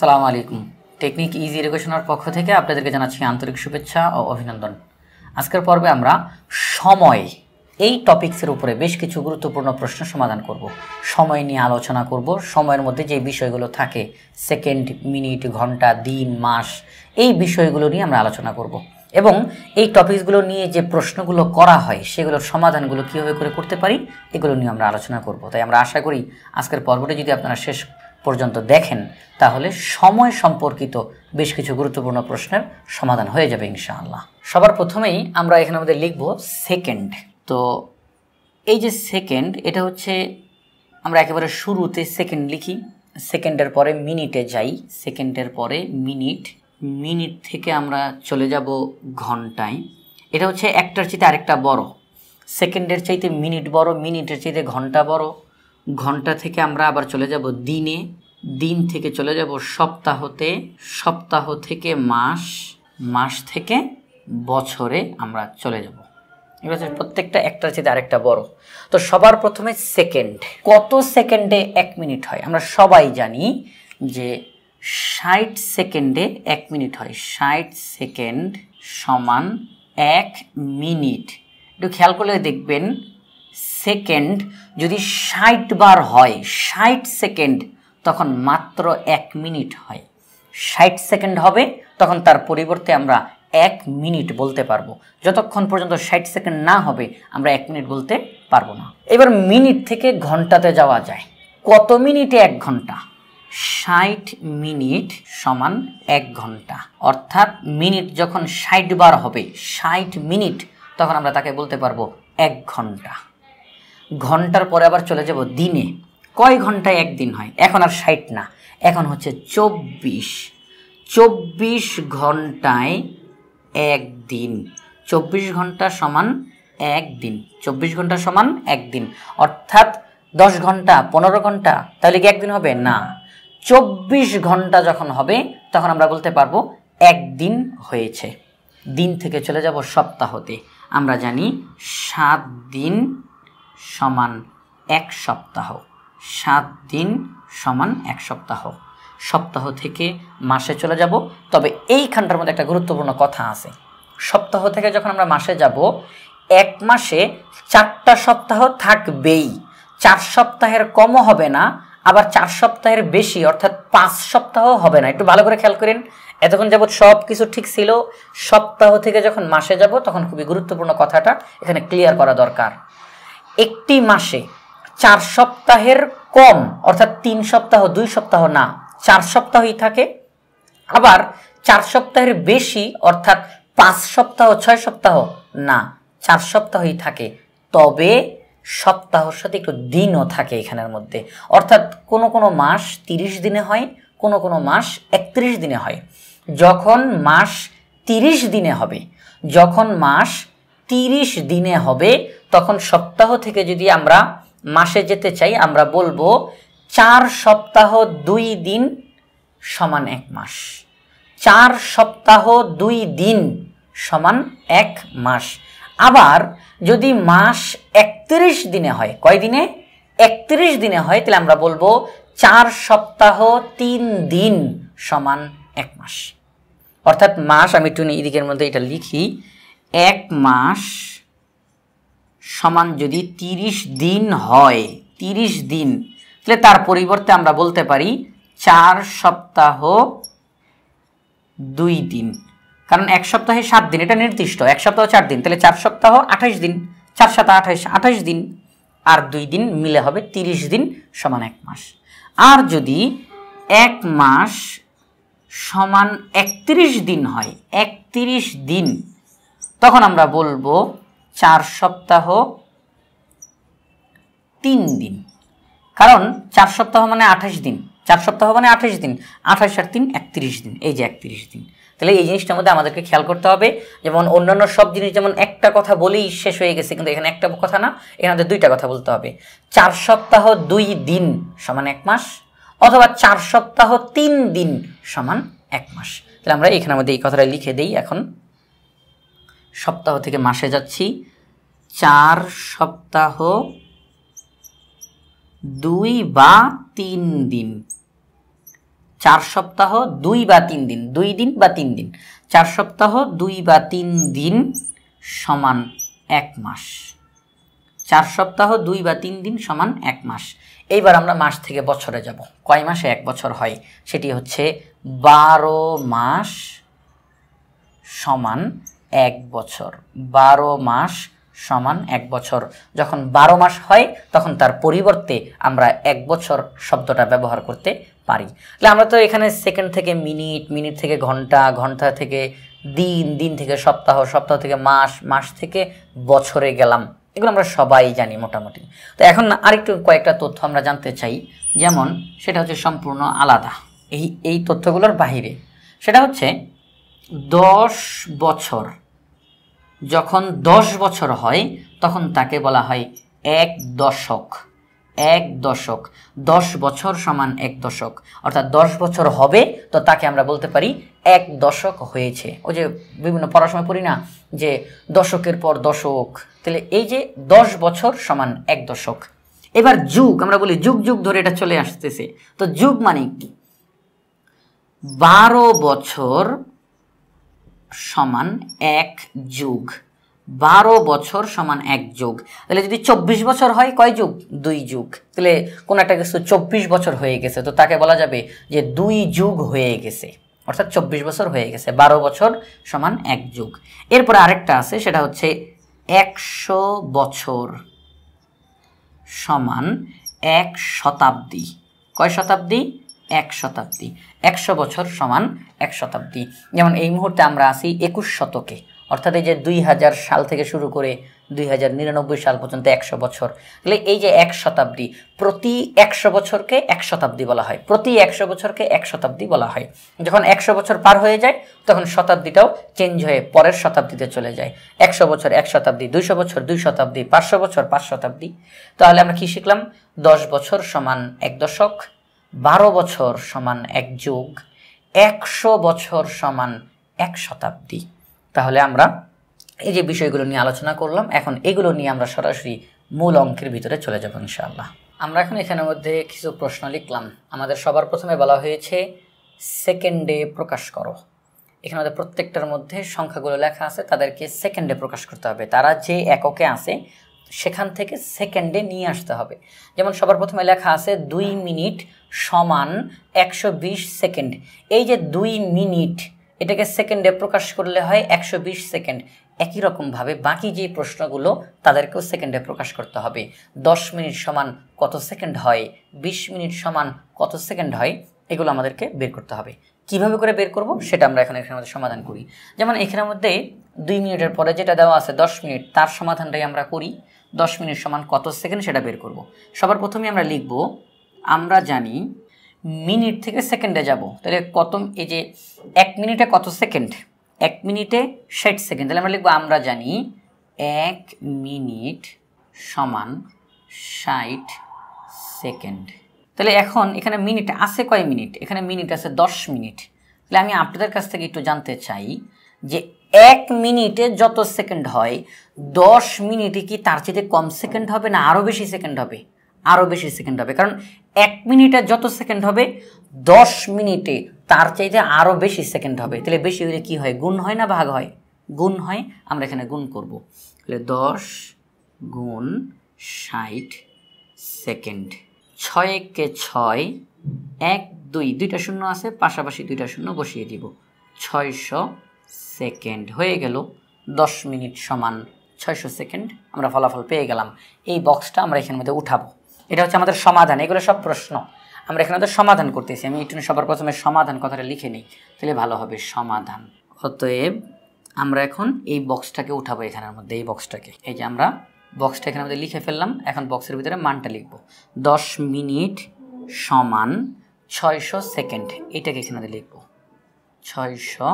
সালাম আলাইকুম technique easy এডুকেশনের পক্ষ থেকে আপনাদেরকে জানাচ্ছি আন্তরিক শুভেচ্ছা ও অভিনন্দন আজকের পর্বে আমরা সময় এই টপিক্সের উপরে বেশ কিছু গুরুত্বপূর্ণ প্রশ্ন সমাধান করব সময় নিয়ে আলোচনা করব সময়ের মধ্যে যে বিষয়গুলো থাকে সেকেন্ড মিনিট ঘন্টা দিন মাস এই বিষয়গুলো নিয়ে আমরা আলোচনা করব এবং এই টপিকসগুলো নিয়ে যে প্রশ্নগুলো করা হয় সেগুলোর সমাধানগুলো কীভাবে করে করতে পারি এগুলো নিয়ে আমরা আলোচনা করব তাই আমরা আশা করি আজকের পর্বটি যদি আপনারা শেষ পর্যন্ত দেখেন তাহলে সময় সম্পর্কিত বেশ কিছু গুরুত্বপূর্ণ প্রশ্নের সমাধান হয়ে যাবে ইনশাআল্লাহ সবার প্রথমেই আমরা এখানে আমাদের লিখব সেকেন্ড তো এই যে সেকেন্ড এটা হচ্ছে আমরা একেবারে শুরুতে সেকেন্ড লিখি সেকেন্ডের পরে মিনিটে যাই সেকেন্ডের পরে মিনিট মিনিট থেকে আমরা চলে যাব ঘন্টায় এটা হচ্ছে একটার চাইতে আরেকটা বড় সেকেন্ডের চাইতে মিনিট বড় মিনিটের চাইতে ঘন্টা বড় ঘন্টা থেকে আমরা আবার চলে যাব দিনে দিন থেকে চলে যাব সপ্তাহতে সপ্তাহ থেকে মাস মাস থেকে বছরে আমরা চলে যাব এবার প্রত্যেকটা একটা চেয়ে আরেকটা বড় তো সবার প্রথমে সেকেন্ড কত সেকেন্ডে এক মিনিট হয় আমরা সবাই জানি যে ষাট সেকেন্ডে এক মিনিট হয় ষাট সেকেন্ড সমান এক মিনিট একটু খেয়াল করলে দেখবেন সেকেন্ড যদি ষাট বার হয় ষাট সেকেন্ড তখন মাত্র এক মিনিট হয় ষাট সেকেন্ড হবে তখন তার পরিবর্তে আমরা এক মিনিট বলতে পারবো যতক্ষণ পর্যন্ত ষাট সেকেন্ড না হবে আমরা এক মিনিট বলতে পারবো না এবার মিনিট থেকে ঘন্টাতে যাওয়া যায় কত মিনিটে এক ঘন্টা ষাট মিনিট সমান এক ঘন্টা অর্থাৎ মিনিট যখন ষাট বার হবে ষাট মিনিট তখন আমরা তাকে বলতে পারবো এক ঘন্টা ঘন্টার পরে আবার চলে যাব দিনে কয় ঘন্টায় একদিন হয় এখন আর ষাট না এখন হচ্ছে চব্বিশ চব্বিশ ঘন্টায় একদিন চব্বিশ ঘন্টা সমান একদিন চব্বিশ ঘন্টা সমান একদিন অর্থাৎ দশ ঘন্টা পনেরো ঘন্টা তাহলে কি একদিন হবে না চব্বিশ ঘন্টা যখন হবে তখন আমরা বলতে পারবো একদিন হয়েছে দিন থেকে চলে যাব সপ্তাহতে আমরা জানি সাত দিন সমান এক সপ্তাহ সাত দিন সমান এক সপ্তাহ সপ্তাহ থেকে মাসে চলে যাব তবে এইখানটার মধ্যে একটা গুরুত্বপূর্ণ কথা আছে সপ্তাহ থেকে যখন আমরা মাসে যাব এক মাসে চারটা সপ্তাহ থাকবেই চার সপ্তাহের কমও হবে না আবার চার সপ্তাহের বেশি অর্থাৎ পাঁচ সপ্তাহ হবে না একটু ভালো করে খেয়াল করেন এতক্ষণ যাবৎ সব কিছু ঠিক ছিল সপ্তাহ থেকে যখন মাসে যাব তখন খুবই গুরুত্বপূর্ণ কথাটা এখানে ক্লিয়ার করা দরকার একটি মাসে চার সপ্তাহের কম অর্থাৎ তিন সপ্তাহ দুই সপ্তাহ না চার সপ্তাহই থাকে আবার চার সপ্তাহের বেশি অর্থাৎ পাঁচ সপ্তাহ ছয় সপ্তাহ না চার সপ্তাহই থাকে তবে সপ্তাহর সাথে একটু দিনও থাকে এখানের মধ্যে অর্থাৎ কোনো কোনো মাস তিরিশ দিনে হয় কোনো কোনো মাস একত্রিশ দিনে হয় যখন মাস তিরিশ দিনে হবে যখন মাস তিরিশ দিনে হবে তখন সপ্তাহ থেকে যদি আমরা মাসে যেতে চাই আমরা বলবো চার সপ্তাহ দুই দিন সমান এক মাস চার সপ্তাহ দুই দিন সমান এক মাস আবার যদি মাস একত্রিশ দিনে হয় কয় দিনে একত্রিশ দিনে হয় তাহলে আমরা বলবো চার সপ্তাহ তিন দিন সমান এক মাস অর্থাৎ মাস আমি একটু এদিকের মধ্যে এটা লিখি এক মাস সমান যদি তিরিশ দিন হয় তিরিশ দিন তাহলে তার পরিবর্তে আমরা বলতে পারি চার সপ্তাহ দুই দিন কারণ এক সপ্তাহে সাত দিন এটা নির্দিষ্ট এক সপ্তাহ চার দিন তাহলে চার সপ্তাহ আঠাশ দিন চার সাত আঠাশ আঠাশ দিন আর দুই দিন মিলে হবে তিরিশ দিন সমান এক মাস আর যদি এক মাস সমান একত্রিশ দিন হয় একত্রিশ দিন তখন আমরা বলবো চার সপ্তাহ তিন দিন কারণ চার সপ্তাহ মানে আঠাশ দিন চার সপ্তাহ মানে আঠাশ দিন আঠাশ আর তিন একত্রিশ দিন এই যে একত্রিশ দিন তাহলে এই জিনিসটার মধ্যে আমাদেরকে খেয়াল করতে হবে যেমন অন্যান্য সব জিনিস যেমন একটা কথা বলেই শেষ হয়ে গেছে কিন্তু এখানে একটা কথা না এখানে দুইটা কথা বলতে হবে চার সপ্তাহ দুই দিন সমান এক মাস অথবা চার সপ্তাহ তিন দিন সমান এক মাস তাহলে আমরা এখানের মধ্যে এই কথাটা লিখে দিই এখন সপ্তাহ থেকে মাসে যাচ্ছি চার সপ্তাহ দুই বা তিন দিন চার সপ্তাহ দুই বা তিন দিন দুই দিন বা তিন দিন চার সপ্তাহ দুই বা তিন দিন সমান এক মাস চার সপ্তাহ দুই বা তিন দিন সমান এক মাস এইবার আমরা মাস থেকে বছরে যাব কয় মাসে এক বছর হয় সেটি হচ্ছে বারো মাস সমান এক বছর বারো মাস সমান এক বছর যখন বারো মাস হয় তখন তার পরিবর্তে আমরা এক বছর শব্দটা ব্যবহার করতে পারি তাহলে আমরা তো এখানে সেকেন্ড থেকে মিনিট মিনিট থেকে ঘন্টা ঘন্টা থেকে দিন দিন থেকে সপ্তাহ সপ্তাহ থেকে মাস মাস থেকে বছরে গেলাম এগুলো আমরা সবাই জানি মোটামুটি তো এখন আরেকটু কয়েকটা তথ্য আমরা জানতে চাই যেমন সেটা হচ্ছে সম্পূর্ণ আলাদা এই এই তথ্যগুলোর বাহিরে সেটা হচ্ছে দশ বছর যখন দশ বছর হয় তখন তাকে বলা হয় এক দশক এক দশক দশ বছর সমান এক দশক অর্থাৎ দশ বছর হবে তো তাকে আমরা বলতে পারি এক দশক হয়েছে ওই যে বিভিন্ন পড়াশোনা পড়ি না যে দশকের পর দশক তাহলে এই যে দশ বছর সমান এক দশক এবার যুগ আমরা বলি যুগ যুগ ধরে এটা চলে আসতেছে তো যুগ মানে কি বারো বছর সমান এক যুগ বারো বছর সমান এক যুগ তাহলে যদি চব্বিশ বছর হয় কয় যুগ দুই যুগ তাহলে কোনো একটা কিছু চব্বিশ বছর হয়ে গেছে তো তাকে বলা যাবে যে দুই যুগ হয়ে গেছে অর্থাৎ চব্বিশ বছর হয়ে গেছে বারো বছর সমান এক যুগ এরপরে আরেকটা আছে সেটা হচ্ছে একশো বছর সমান এক শতাব্দী কয় শতাব্দী এক শতাব্দী একশো বছর সমান এক শতাব্দী যেমন এই মুহূর্তে আমরা আছি একুশ শতকে অর্থাৎ এই যে দুই হাজার সাল থেকে শুরু করে দুই হাজার নিরানব্বই সাল পর্যন্ত একশো বছর তাহলে এই যে এক শতাব্দী প্রতি একশো বছরকে এক শতাব্দী বলা হয় প্রতি একশো বছরকে এক শতাব্দী বলা হয় যখন একশো বছর পার হয়ে যায় তখন শতাব্দীটাও চেঞ্জ হয়ে পরের শতাব্দীতে চলে যায় একশো বছর এক শতাব্দী দুইশো বছর দুই শতাব্দী পাঁচশো বছর পাঁচ শতাব্দী তাহলে আমরা কি শিখলাম দশ বছর সমান এক দশক বারো বছর সমান এক যুগ একশো বছর সমান এক শতাব্দী তাহলে আমরা এই যে বিষয়গুলো নিয়ে আলোচনা করলাম এখন এগুলো নিয়ে আমরা সরাসরি মূল অঙ্কের ভিতরে চলে যাবো ইনশাআল্লাহ আমরা এখন এখানের মধ্যে কিছু প্রশ্ন লিখলাম আমাদের সবার প্রথমে বলা হয়েছে সেকেন্ডে প্রকাশ করো এখানে আমাদের প্রত্যেকটার মধ্যে সংখ্যাগুলো লেখা আছে তাদেরকে সেকেন্ডে প্রকাশ করতে হবে তারা যে এককে আছে সেখান থেকে সেকেন্ডে নিয়ে আসতে হবে যেমন সবার প্রথমে লেখা আছে দুই মিনিট সমান একশো সেকেন্ড এই যে দুই মিনিট এটাকে সেকেন্ডে প্রকাশ করলে হয় একশো বিশ সেকেন্ড একই রকমভাবে বাকি যে প্রশ্নগুলো তাদেরকেও সেকেন্ডে প্রকাশ করতে হবে দশ মিনিট সমান কত সেকেন্ড হয় বিশ মিনিট সমান কত সেকেন্ড হয় এগুলো আমাদেরকে বের করতে হবে কিভাবে করে বের করব সেটা আমরা এখানে মধ্যে সমাধান করি যেমন এখানের মধ্যে দুই মিনিটের পরে যেটা দেওয়া আছে দশ মিনিট তার সমাধানটাই আমরা করি দশ মিনিট সমান কত সেকেন্ড সেটা বের করব। সবার প্রথমে আমরা লিখব আমরা জানি মিনিট থেকে সেকেন্ডে যাব তাহলে কত এই যে এক মিনিটে কত সেকেন্ড এক মিনিটে ষাট সেকেন্ড তাহলে আমরা লিখবো আমরা জানি এক মিনিট সমান ষাট সেকেন্ড তাহলে এখন এখানে মিনিট আছে কয় মিনিট এখানে মিনিট আছে দশ মিনিট তাহলে আমি আপনাদের কাছ থেকে একটু জানতে চাই যে এক মিনিটে যত সেকেন্ড হয় দশ মিনিটে কি তার চেয়ে কম সেকেন্ড হবে না আরও বেশি সেকেন্ড হবে আরও বেশি সেকেন্ড হবে কারণ এক মিনিটে যত সেকেন্ড হবে দশ মিনিটে তার চাইতে আরও বেশি সেকেন্ড হবে তাহলে বেশি হলে কি হয় গুণ হয় না ভাগ হয় গুণ হয় আমরা এখানে গুণ করব তাহলে দশ গুণ ষাট সেকেন্ড ছয় ছয় এক দুই দুইটা শূন্য আছে পাশাপাশি দুইটা শূন্য বসিয়ে দিব ছয়শো সেকেন্ড হয়ে গেল দশ মিনিট সমান ছয়শো সেকেন্ড আমরা ফলাফল পেয়ে গেলাম এই বক্সটা আমরা এখানের মধ্যে উঠাবো এটা হচ্ছে আমাদের সমাধান এগুলো সব প্রশ্ন আমরা এখানে তো সমাধান করতেছি আমি একটু সবার প্রথমে সমাধান কথাটা লিখে নিই তাহলে ভালো হবে সমাধান অতএব আমরা এখন এই বক্সটাকে উঠাবো এখানের মধ্যে এই বক্সটাকে এই যে আমরা বক্সটা এখানে মধ্যে লিখে ফেললাম এখন বক্সের ভিতরে মানটা লিখবো দশ মিনিট সমান ছয়শো সেকেন্ড এটাকে এখানে লিখবো ছয়শো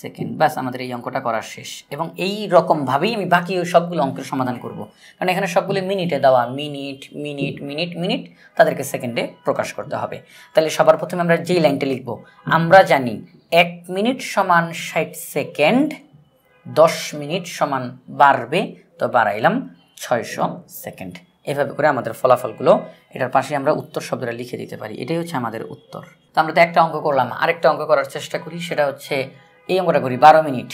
সেকেন্ড ব্যাস আমাদের এই অঙ্কটা করার শেষ এবং এই রকমভাবেই আমি বাকি সবগুলো অঙ্কের সমাধান করব কারণ এখানে সবগুলো মিনিটে দেওয়া মিনিট মিনিট মিনিট মিনিট তাদেরকে সেকেন্ডে প্রকাশ করতে হবে তাহলে সবার প্রথমে আমরা যেই লাইনটা লিখব আমরা জানি এক মিনিট সমান ষাট সেকেন্ড দশ মিনিট সমান বাড়বে তো বাড়াইলাম ছয়শো সেকেন্ড এভাবে করে আমাদের ফলাফলগুলো এটার পাশে আমরা উত্তর শব্দটা লিখে দিতে পারি এটাই হচ্ছে আমাদের উত্তর তো আমরা তো একটা অঙ্ক করলাম আরেকটা অঙ্ক করার চেষ্টা করি সেটা হচ্ছে এই আমরা করি বারো মিনিট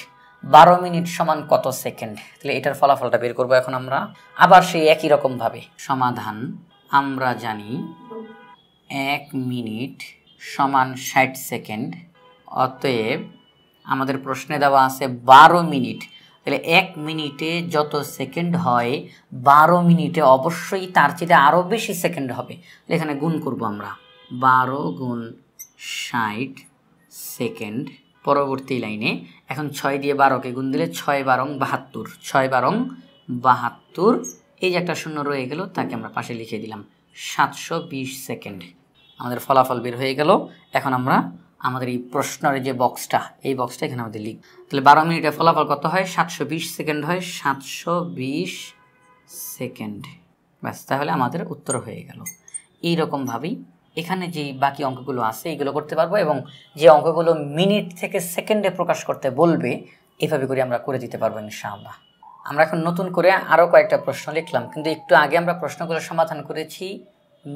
বারো মিনিট সমান কত সেকেন্ড তাহলে এটার ফলাফলটা বের করবো এখন আমরা আবার সেই একই রকমভাবে সমাধান আমরা জানি এক মিনিট সমান ষাট সেকেন্ড অতএব আমাদের প্রশ্নে দেওয়া আছে বারো মিনিট তাহলে এক মিনিটে যত সেকেন্ড হয় বারো মিনিটে অবশ্যই তার চেয়ে আরও বেশি সেকেন্ড হবে এখানে গুণ করব আমরা বারো গুণ ষাট সেকেন্ড পরবর্তী লাইনে এখন ছয় দিয়ে বারোকে গুণ দিলে ছয় বারং বাহাত্তর ছয় বারং বাহাত্তর এই যে একটা শূন্য রয়ে গেল তাকে আমরা পাশে লিখে দিলাম সাতশো বিশ সেকেন্ড আমাদের ফলাফল বের হয়ে গেল এখন আমরা আমাদের এই প্রশ্নের যে বক্সটা এই বক্সটা এখানে আমাদের লিখ তাহলে বারো মিনিটে ফলাফল কত হয় সাতশো বিশ সেকেন্ড হয় সাতশো বিশ সেকেন্ড ব্যাস তাহলে আমাদের উত্তর হয়ে গেল এইরকমভাবেই এখানে যে বাকি অঙ্কগুলো আছে এগুলো করতে পারবো এবং যে অঙ্কগুলো মিনিট থেকে সেকেন্ডে প্রকাশ করতে বলবে এভাবে করে আমরা করে দিতে পারবো ইনশাআল্লাহ আমরা এখন নতুন করে আরও কয়েকটা প্রশ্ন লিখলাম কিন্তু একটু আগে আমরা প্রশ্নগুলো সমাধান করেছি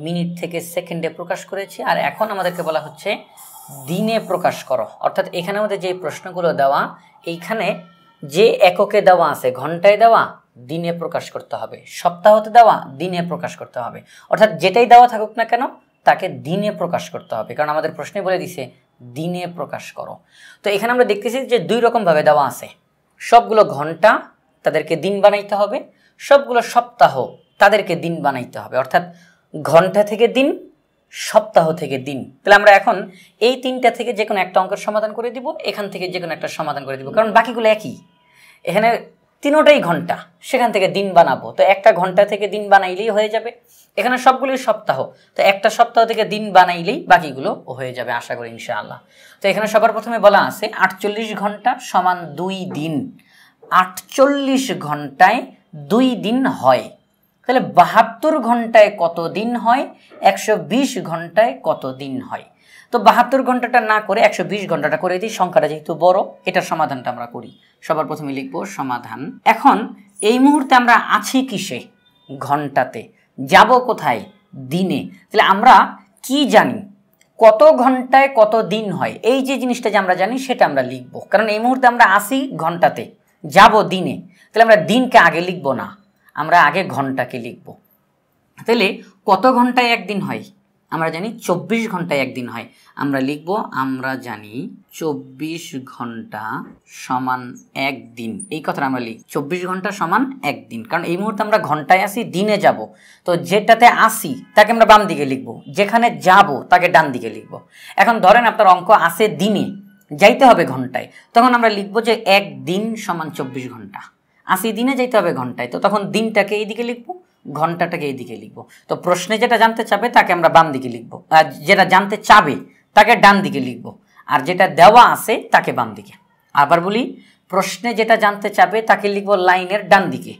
মিনিট থেকে সেকেন্ডে প্রকাশ করেছি আর এখন আমাদেরকে বলা হচ্ছে দিনে প্রকাশ করো অর্থাৎ এখানে আমাদের যে প্রশ্নগুলো দেওয়া এইখানে যে এককে দেওয়া আছে ঘন্টায় দেওয়া দিনে প্রকাশ করতে হবে সপ্তাহতে দেওয়া দিনে প্রকাশ করতে হবে অর্থাৎ যেটাই দেওয়া থাকুক না কেন তাকে দিনে প্রকাশ করতে হবে কারণ আমাদের প্রশ্নে বলে দিছে দিনে প্রকাশ করো তো এখানে আমরা দেখতেছি যে দুই রকমভাবে দেওয়া আছে সবগুলো ঘন্টা তাদেরকে দিন বানাইতে হবে সবগুলো সপ্তাহ তাদেরকে দিন বানাইতে হবে অর্থাৎ ঘন্টা থেকে দিন সপ্তাহ থেকে দিন তাহলে আমরা এখন এই তিনটা থেকে যে কোনো একটা অঙ্কের সমাধান করে দিব এখান থেকে যে কোনো একটা সমাধান করে দিব কারণ বাকিগুলো একই এখানে তিনোটাই ঘন্টা সেখান থেকে দিন বানাবো তো একটা ঘন্টা থেকে দিন বানাইলেই হয়ে যাবে এখানে সবগুলি সপ্তাহ তো একটা সপ্তাহ থেকে দিন বানাইলেই বাকিগুলো হয়ে যাবে আশা করি ইনশাআল্লাহ তো এখানে সবার প্রথমে বলা আছে আটচল্লিশ ঘন্টা সমান দুই দিন আটচল্লিশ ঘন্টায় দুই দিন হয় তাহলে বাহাত্তর ঘন্টায় কত দিন হয় একশো বিশ ঘন্টায় কত দিন হয় তো বাহাত্তর ঘন্টাটা না করে একশো বিশ ঘন্টাটা করে দিই সংখ্যাটা যেহেতু বড় এটার সমাধানটা আমরা করি সবার প্রথমে লিখবো সমাধান এখন এই মুহূর্তে আমরা আছি কিসে ঘন্টাতে যাব কোথায় দিনে তাহলে আমরা কি জানি কত ঘন্টায় কত দিন হয় এই যে জিনিসটা যে আমরা জানি সেটা আমরা লিখব কারণ এই মুহূর্তে আমরা আসি ঘন্টাতে যাব দিনে তাহলে আমরা দিনকে আগে লিখব না আমরা আগে ঘন্টাকে লিখব তাহলে কত ঘন্টায় একদিন হয় আমরা জানি চব্বিশ ঘন্টায় একদিন হয় আমরা লিখব আমরা জানি চব্বিশ ঘন্টা সমান একদিন এই কথাটা আমরা লিখি চব্বিশ ঘন্টা সমান একদিন কারণ এই মুহূর্তে আমরা ঘন্টায় আসি দিনে যাব তো যেটাতে আসি তাকে আমরা বাম দিকে লিখব যেখানে যাব তাকে ডান দিকে লিখব এখন ধরেন আপনার অঙ্ক আসে দিনে যাইতে হবে ঘন্টায় তখন আমরা লিখব যে একদিন সমান চব্বিশ ঘন্টা আসি দিনে যাইতে হবে ঘন্টায় তো তখন দিনটাকে এই দিকে লিখবো ঘন্টাটাকে এই দিকে লিখবো তো প্রশ্নে যেটা জানতে চাবে তাকে আমরা বাম দিকে লিখবো আর যেটা জানতে চাবে তাকে ডান দিকে লিখবো আর যেটা দেওয়া আছে তাকে বাম দিকে আবার বলি প্রশ্নে যেটা জানতে চাবে তাকে লিখবো লাইনের ডান দিকে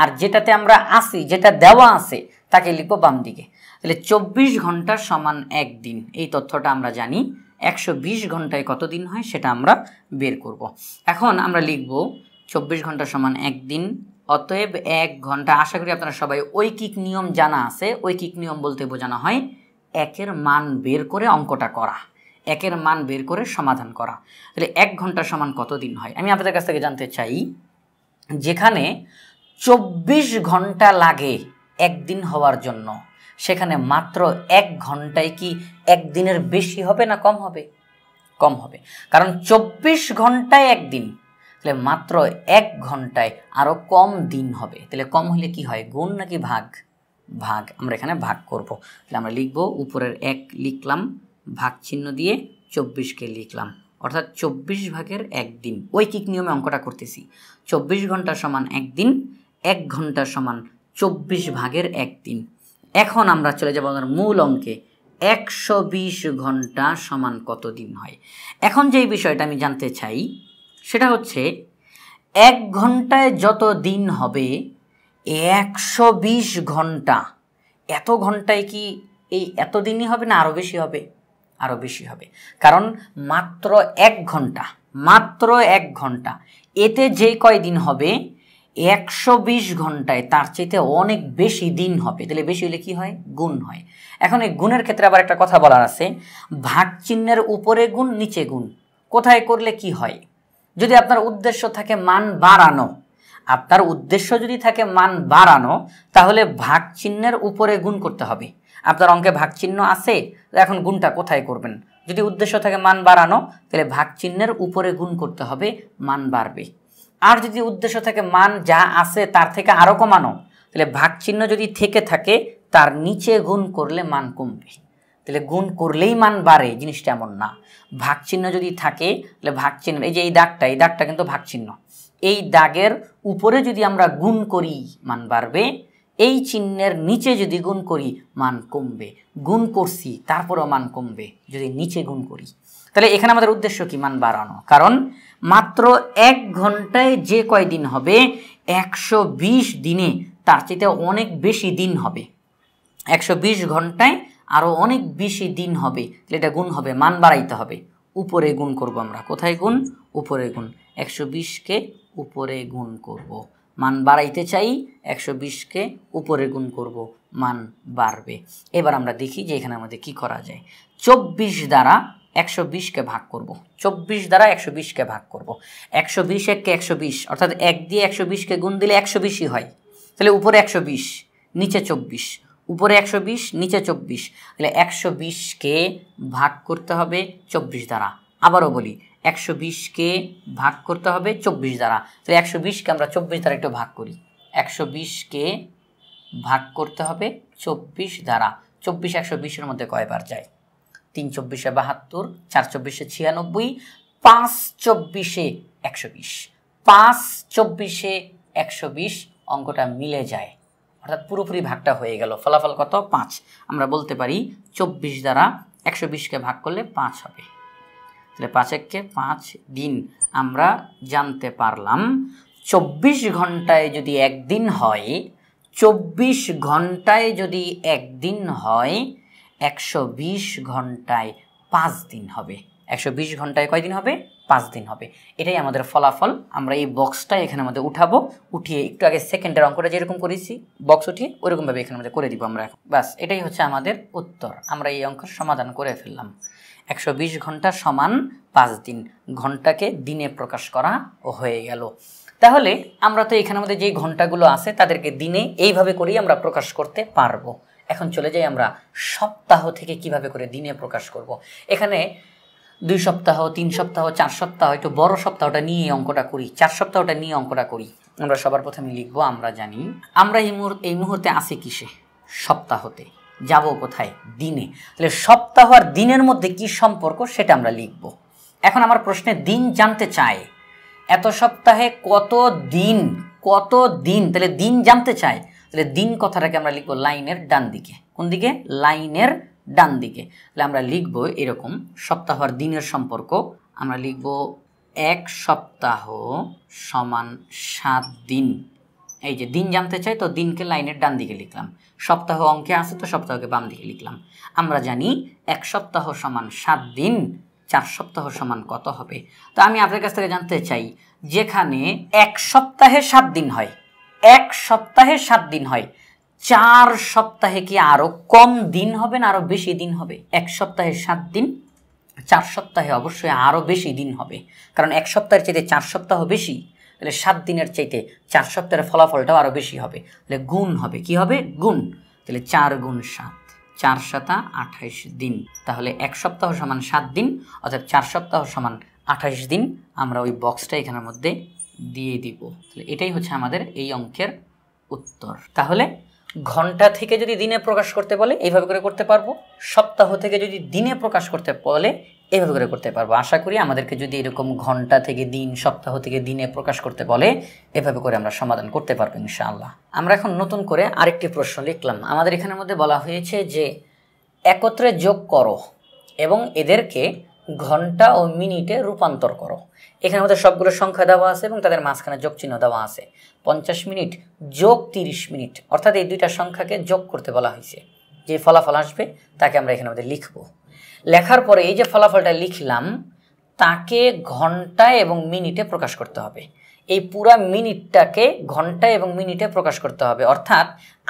আর যেটাতে আমরা আসি যেটা দেওয়া আছে তাকে লিখবো বাম দিকে তাহলে চব্বিশ ঘন্টা সমান একদিন এই তথ্যটা আমরা জানি একশো বিশ ঘন্টায় কতদিন হয় সেটা আমরা বের করব। এখন আমরা লিখব চব্বিশ ঘন্টা সমান একদিন অতএব এক ঘন্টা আশা করি আপনারা সবাই ঐকিক নিয়ম জানা আছে ঐকিক নিয়ম বলতে বোঝানো হয় একের মান বের করে অঙ্কটা করা একের মান বের করে সমাধান করা তাহলে এক ঘন্টা সমান কত দিন হয় আমি আপনাদের কাছ থেকে জানতে চাই যেখানে চব্বিশ ঘন্টা লাগে একদিন হওয়ার জন্য সেখানে মাত্র এক ঘন্টায় কি একদিনের বেশি হবে না কম হবে কম হবে কারণ চব্বিশ ঘন্টায় একদিন তাহলে মাত্র এক ঘন্টায় আরও কম দিন হবে তাহলে কম হলে কি হয় গুণ নাকি ভাগ ভাগ আমরা এখানে ভাগ করব। তাহলে আমরা লিখব উপরের এক লিখলাম ভাগ চিহ্ন দিয়ে চব্বিশকে লিখলাম অর্থাৎ চব্বিশ ভাগের এক একদিন ঐকিক নিয়মে অঙ্কটা করতেছি চব্বিশ ঘন্টা সমান একদিন এক ঘন্টা সমান চব্বিশ ভাগের এক দিন এখন আমরা চলে যাব আমাদের মূল অঙ্কে একশো ঘন্টা সমান কত দিন হয় এখন যেই বিষয়টা আমি জানতে চাই সেটা হচ্ছে এক ঘন্টায় যত দিন হবে একশো বিশ ঘন্টা এত ঘন্টায় কি এই এত দিনই হবে না আরও বেশি হবে আরও বেশি হবে কারণ মাত্র এক ঘন্টা মাত্র এক ঘন্টা এতে যে কয় দিন হবে একশো বিশ ঘন্টায় তার চাইতে অনেক বেশি দিন হবে তাহলে বেশি হলে কী হয় গুণ হয় এখন এই গুণের ক্ষেত্রে আবার একটা কথা বলার আছে ভাগ চিহ্নের উপরে গুণ নিচে গুণ কোথায় করলে কি হয় যদি আপনার উদ্দেশ্য থাকে মান বাড়ানো আপনার উদ্দেশ্য যদি থাকে মান বাড়ানো তাহলে ভাগ চিহ্নের উপরে গুণ করতে হবে আপনার অঙ্কে ভাগ চিহ্ন আছে এখন গুণটা কোথায় করবেন যদি উদ্দেশ্য থাকে মান বাড়ানো তাহলে ভাগ চিহ্নের উপরে গুণ করতে হবে মান বাড়বে আর যদি উদ্দেশ্য থাকে মান যা আছে তার থেকে আরও কমানো তাহলে ভাগ চিহ্ন যদি থেকে থাকে তার নিচে গুণ করলে মান কমবে তাহলে গুণ করলেই মান বাড়ে জিনিসটা এমন না ভাগ চিহ্ন যদি থাকে তাহলে ভাগ চিহ্ন এই যে এই দাগটা এই দাগটা কিন্তু ভাগ চিহ্ন এই দাগের উপরে যদি আমরা গুণ করি মান বাড়বে এই চিহ্নের নিচে যদি গুণ করি মান কমবে গুণ করছি তারপরেও মান কমবে যদি নিচে গুণ করি তাহলে এখানে আমাদের উদ্দেশ্য কি মান বাড়ানো কারণ মাত্র এক ঘন্টায় যে কয় দিন হবে একশো দিনে তার চাইতে অনেক বেশি দিন হবে একশো ঘন্টায় আরও অনেক বেশি দিন হবে তাহলে এটা গুণ হবে মান বাড়াইতে হবে উপরে গুণ করব আমরা কোথায় গুণ উপরে গুণ একশো বিশকে উপরে গুণ করব। মান বাড়াইতে চাই একশো বিশকে উপরে গুণ করব মান বাড়বে এবার আমরা দেখি যে এখানে আমাদের কি করা যায় চব্বিশ দ্বারা একশো বিশকে ভাগ করব। চব্বিশ দ্বারা একশো বিশকে ভাগ করব। একশো বিশ এককে একশো বিশ অর্থাৎ এক দিয়ে একশো বিশকে গুণ দিলে একশো বিশই হয় তাহলে উপরে একশো বিশ নিচে চব্বিশ উপরে একশো বিশ নিচে চব্বিশ তাহলে একশো বিশকে ভাগ করতে হবে চব্বিশ দ্বারা আবারও বলি একশো বিশকে ভাগ করতে হবে চব্বিশ দ্বারা তাহলে একশো বিশকে আমরা চব্বিশ দ্বারা একটু ভাগ করি একশো বিশকে ভাগ করতে হবে চব্বিশ দ্বারা চব্বিশ একশো বিশের মধ্যে কয়বার যায় তিন চব্বিশে বাহাত্তর চার চব্বিশে ছিয়ানব্বই পাঁচ চব্বিশে একশো বিশ পাঁচ চব্বিশে একশো বিশ অঙ্কটা মিলে যায় অর্থাৎ পুরোপুরি ভাগটা হয়ে গেল ফলাফল কত পাঁচ আমরা বলতে পারি চব্বিশ দ্বারা একশো বিশকে ভাগ করলে পাঁচ হবে তাহলে পাঁচেককে পাঁচ দিন আমরা জানতে পারলাম চব্বিশ ঘন্টায় যদি একদিন হয় চব্বিশ ঘন্টায় যদি একদিন হয় একশো বিশ ঘন্টায় পাঁচ দিন হবে একশো বিশ ঘন্টায় কয়দিন হবে পাঁচ দিন হবে এটাই আমাদের ফলাফল আমরা এই বক্সটা এখানে আমাদের উঠাবো উঠিয়ে একটু আগে সেকেন্ডের অঙ্কটা যেরকম করেছি বক্স উঠিয়ে ওইরকমভাবে এখানে আমাদের করে দিব আমরা বাস এটাই হচ্ছে আমাদের উত্তর আমরা এই অঙ্কের সমাধান করে ফেললাম একশো বিশ ঘন্টা সমান পাঁচ দিন ঘন্টাকে দিনে প্রকাশ করা হয়ে গেল তাহলে আমরা তো এখানে আমাদের যে ঘন্টাগুলো আছে তাদেরকে দিনে এইভাবে করেই আমরা প্রকাশ করতে পারবো এখন চলে যাই আমরা সপ্তাহ থেকে কিভাবে করে দিনে প্রকাশ করব। এখানে দুই সপ্তাহ তিন সপ্তাহ চার সপ্তাহ একটু বড় সপ্তাহটা নিয়ে অঙ্কটা করি চার সপ্তাহটা নিয়ে অঙ্কটা করি আমরা সবার প্রথমে লিখব আমরা জানি আমরা এই মুহূর্তে এই মুহূর্তে আসি কিসে সপ্তাহতে যাব কোথায় দিনে তাহলে সপ্তাহ আর দিনের মধ্যে কি সম্পর্ক সেটা আমরা লিখব এখন আমার প্রশ্নে দিন জানতে চায় এত সপ্তাহে কত দিন কত দিন তাহলে দিন জানতে চায় তাহলে দিন কথাটাকে আমরা লিখবো লাইনের ডান দিকে কোন দিকে লাইনের ডান দিকে তাহলে আমরা লিখব এরকম সপ্তাহ আর দিনের সম্পর্ক আমরা লিখব এক সপ্তাহ সমান সাত দিন এই যে দিন জানতে চাই তো দিনকে লাইনের ডান দিকে লিখলাম সপ্তাহ অঙ্কে আছে তো সপ্তাহকে বাম দিকে লিখলাম আমরা জানি এক সপ্তাহ সমান সাত দিন চার সপ্তাহ সমান কত হবে তো আমি আপনার কাছ থেকে জানতে চাই যেখানে এক সপ্তাহে সাত দিন হয় এক সপ্তাহে সাত দিন হয় চার সপ্তাহে কি আরো কম দিন হবে না আরও বেশি দিন হবে এক সপ্তাহে সাত দিন চার সপ্তাহে অবশ্যই আরও বেশি দিন হবে কারণ এক সপ্তাহের চাইতে চার সপ্তাহ বেশি তাহলে সাত দিনের চাইতে চার সপ্তাহের ফলাফলটাও আরও বেশি হবে তাহলে গুণ হবে কি হবে গুণ তাহলে চার গুণ সাত চার সাতা আঠাইশ দিন তাহলে এক সপ্তাহ সমান সাত দিন অর্থাৎ চার সপ্তাহ সমান আঠাইশ দিন আমরা ওই বক্সটা এখানের মধ্যে দিয়ে দিব তাহলে এটাই হচ্ছে আমাদের এই অঙ্কের উত্তর তাহলে ঘন্টা থেকে যদি দিনে প্রকাশ করতে বলে এইভাবে করে করতে পারবো সপ্তাহ থেকে যদি দিনে প্রকাশ করতে বলে এভাবে করে করতে পারবো আশা করি আমাদেরকে যদি এরকম ঘন্টা থেকে দিন সপ্তাহ থেকে দিনে প্রকাশ করতে বলে এভাবে করে আমরা সমাধান করতে পারবো ইনশাআল্লাহ আমরা এখন নতুন করে আরেকটি প্রশ্ন লিখলাম আমাদের এখানের মধ্যে বলা হয়েছে যে একত্রে যোগ করো এবং এদেরকে ঘন্টা ও মিনিটে রূপান্তর করো এখানে আমাদের সবগুলো সংখ্যা দেওয়া আছে এবং তাদের মাঝখানে যোগ চিহ্ন দেওয়া আছে পঞ্চাশ মিনিট যোগ তিরিশ মিনিট অর্থাৎ এই দুইটা সংখ্যাকে যোগ করতে বলা হয়েছে যে ফলাফল আসবে তাকে আমরা এখানে আমাদের লিখব লেখার পরে এই যে ফলাফলটা লিখলাম তাকে ঘন্টায় এবং মিনিটে প্রকাশ করতে হবে এই পুরা মিনিটটাকে ঘন্টা এবং মিনিটে প্রকাশ করতে হবে অর্থাৎ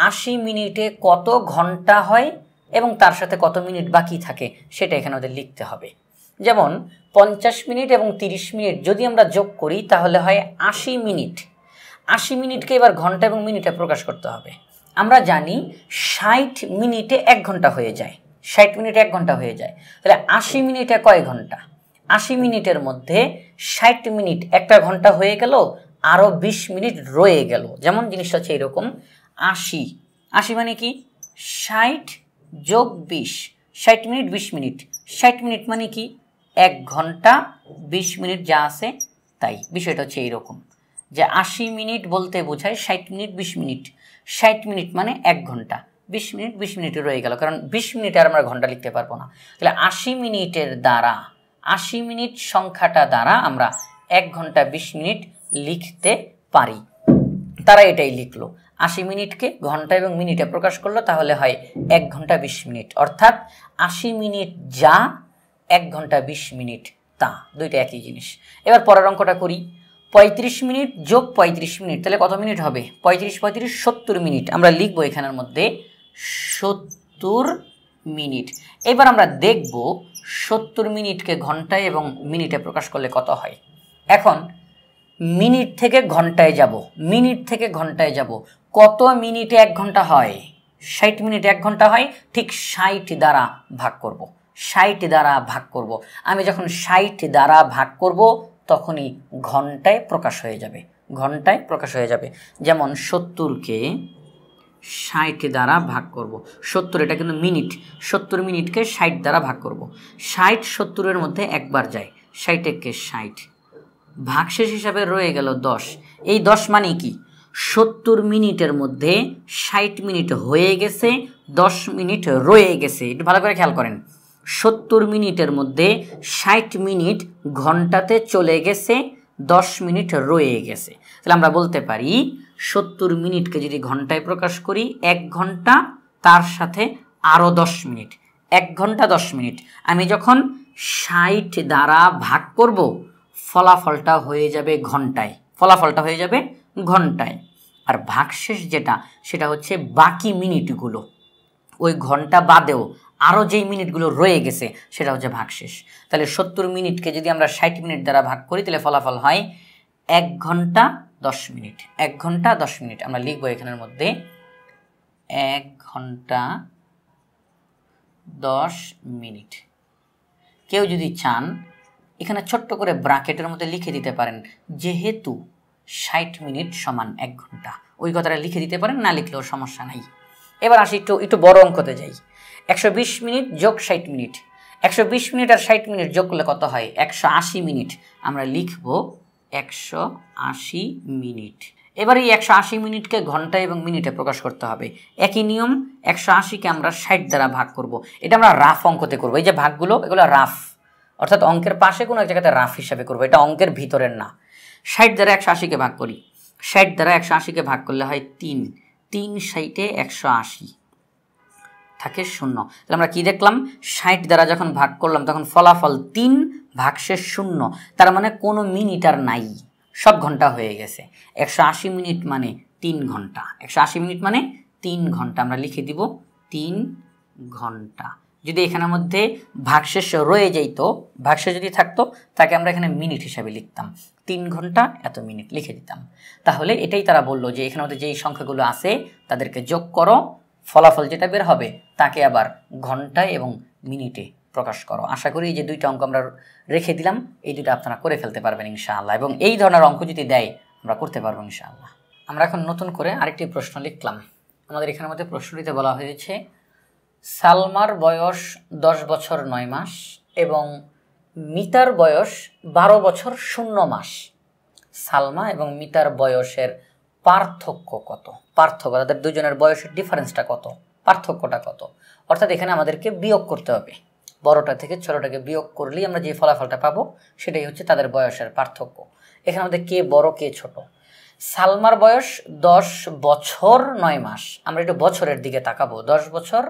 আশি মিনিটে কত ঘন্টা হয় এবং তার সাথে কত মিনিট বাকি থাকে সেটা এখানে ওদের লিখতে হবে যেমন পঞ্চাশ মিনিট এবং 30 মিনিট যদি আমরা যোগ করি তাহলে হয় আশি মিনিট আশি মিনিটকে এবার ঘন্টা এবং মিনিটে প্রকাশ করতে হবে আমরা জানি ষাট মিনিটে এক ঘন্টা হয়ে যায় ষাট মিনিটে এক ঘন্টা হয়ে যায় তাহলে আশি মিনিটে কয় ঘন্টা আশি মিনিটের মধ্যে ষাট মিনিট একটা ঘন্টা হয়ে গেল আরও বিশ মিনিট রয়ে গেল যেমন জিনিসটা হচ্ছে এরকম আশি আশি মানে কি ষাট যোগ বিশ ষাট মিনিট বিশ মিনিট ষাট মিনিট মানে কি এক ঘন্টা ২০ মিনিট যা আছে তাই বিষয়টা হচ্ছে এইরকম যে আশি মিনিট বলতে বোঝায় ষাট মিনিট বিশ মিনিট ষাট মিনিট মানে এক ঘন্টা বিশ মিনিট বিশ মিনিটে রয়ে গেল কারণ বিশ মিনিটে আর আমরা ঘন্টা লিখতে পারবো না তাহলে আশি মিনিটের দ্বারা আশি মিনিট সংখ্যাটা দ্বারা আমরা এক ঘন্টা বিশ মিনিট লিখতে পারি তারা এটাই লিখলো আশি মিনিটকে ঘন্টা এবং মিনিটে প্রকাশ করলো তাহলে হয় এক ঘন্টা বিশ মিনিট অর্থাৎ আশি মিনিট যা এক ঘন্টা ২০ মিনিট তা দুইটা একই জিনিস এবার পরের অঙ্কটা করি পঁয়ত্রিশ মিনিট যোগ পঁয়ত্রিশ মিনিট তাহলে কত মিনিট হবে পঁয়ত্রিশ পঁয়ত্রিশ সত্তর মিনিট আমরা লিখব এখানের মধ্যে সত্তর মিনিট এবার আমরা দেখব সত্তর মিনিটকে ঘন্টায় এবং মিনিটে প্রকাশ করলে কত হয় এখন মিনিট থেকে ঘন্টায় যাব মিনিট থেকে ঘন্টায় যাব কত মিনিটে এক ঘন্টা হয় ষাট মিনিটে এক ঘন্টা হয় ঠিক ষাট দ্বারা ভাগ করবো ষাট দ্বারা ভাগ করব। আমি যখন ষাট দ্বারা ভাগ করব তখনই ঘন্টায় প্রকাশ হয়ে যাবে ঘন্টায় প্রকাশ হয়ে যাবে যেমন সত্তরকে ষাট দ্বারা ভাগ করব। সত্তর এটা কিন্তু মিনিট সত্তর মিনিটকে ষাট দ্বারা ভাগ করব। ষাট সত্তরের মধ্যে একবার যায় ষাট এককে ষাট ভাগশেষ হিসাবে রয়ে গেল দশ এই দশ মানে কি সত্তর মিনিটের মধ্যে ষাট মিনিট হয়ে গেছে দশ মিনিট রয়ে গেছে একটু ভালো করে খেয়াল করেন সত্তর মিনিটের মধ্যে ষাট মিনিট ঘন্টাতে চলে গেছে দশ মিনিট রয়ে গেছে তাহলে আমরা বলতে পারি সত্তর মিনিটকে যদি ঘন্টায় প্রকাশ করি এক ঘন্টা তার সাথে আরও দশ মিনিট এক ঘন্টা দশ মিনিট আমি যখন ষাট দ্বারা ভাগ করব ফলাফলটা হয়ে যাবে ঘন্টায় ফলাফলটা হয়ে যাবে ঘন্টায় আর ভাগশেষ যেটা সেটা হচ্ছে বাকি মিনিটগুলো ওই ঘন্টা বাদেও আরও যেই মিনিটগুলো রয়ে গেছে সেটা হচ্ছে ভাগশেষ তাহলে সত্তর মিনিটকে যদি আমরা ষাট মিনিট দ্বারা ভাগ করি তাহলে ফলাফল হয় এক ঘন্টা দশ মিনিট এক ঘন্টা দশ মিনিট আমরা লিখবো এখানের মধ্যে এক ঘন্টা দশ মিনিট কেউ যদি চান এখানে ছোট্ট করে ব্রাকেটের মধ্যে লিখে দিতে পারেন যেহেতু ষাট মিনিট সমান এক ঘন্টা ওই কথাটা লিখে দিতে পারেন না লিখলেও সমস্যা নাই এবার আসি একটু একটু বড় অঙ্কতে যাই একশো মিনিট যোগ 60 মিনিট একশো মিনিট আর ষাট মিনিট যোগ করলে কত হয় একশো মিনিট আমরা লিখব একশো মিনিট এবার এই একশো আশি মিনিটকে ঘন্টা এবং মিনিটে প্রকাশ করতে হবে একই নিয়ম একশো আশিকে আমরা 60 দ্বারা ভাগ করব। এটা আমরা রাফ অঙ্কতে করব এই যে ভাগগুলো এগুলো রাফ অর্থাৎ অঙ্কের পাশে কোনো এক জায়গাতে রাফ হিসাবে করব এটা অঙ্কের ভিতরের না 60 দ্বারা একশো আশিকে ভাগ করি 60 দ্বারা একশো আশিকে ভাগ করলে হয় তিন তিন 60 একশো আশি থাকে শূন্য তাহলে আমরা কি দেখলাম ষাট দ্বারা যখন ভাগ করলাম তখন ফলাফল তিন ভাগশেষ শূন্য তার মানে কোনো মিনিট আর নাই সব ঘন্টা হয়ে গেছে একশো আশি মিনিট মানে তিন ঘন্টা একশো আশি মিনিট মানে তিন ঘন্টা আমরা লিখে দিব তিন ঘন্টা যদি এখানের মধ্যে ভাগশেষ রয়ে যেত ভাগশেষ যদি থাকতো তাকে আমরা এখানে মিনিট হিসাবে লিখতাম তিন ঘন্টা এত মিনিট লিখে দিতাম তাহলে এটাই তারা বলল যে এখানে মধ্যে যেই সংখ্যাগুলো আছে তাদেরকে যোগ করো ফলাফল যেটা বের হবে তাকে আবার ঘন্টায় এবং মিনিটে প্রকাশ করো আশা করি এই যে দুইটা অঙ্ক আমরা রেখে দিলাম এই দুটো আপনারা করে ফেলতে পারবেন ইনশাআল্লাহ এবং এই ধরনের অঙ্ক যদি দেয় আমরা করতে পারবো ইনশাআল্লাহ আমরা এখন নতুন করে আরেকটি প্রশ্ন লিখলাম আমাদের এখানের মধ্যে প্রশ্নটিতে বলা হয়েছে সালমার বয়স দশ বছর নয় মাস এবং মিতার বয়স বারো বছর শূন্য মাস সালমা এবং মিতার বয়সের পার্থক্য কত পার্থক্য তাদের দুজনের বয়সের ডিফারেন্সটা কত পার্থক্যটা কত অর্থাৎ এখানে আমাদেরকে বিয়োগ করতে হবে বড়টা থেকে ছোটোটাকে বিয়োগ করলেই আমরা যে ফলাফলটা পাবো সেটাই হচ্ছে তাদের বয়সের পার্থক্য এখানে আমাদের কে বড় কে ছোট সালমার বয়স দশ বছর নয় মাস আমরা একটু বছরের দিকে তাকাবো দশ বছর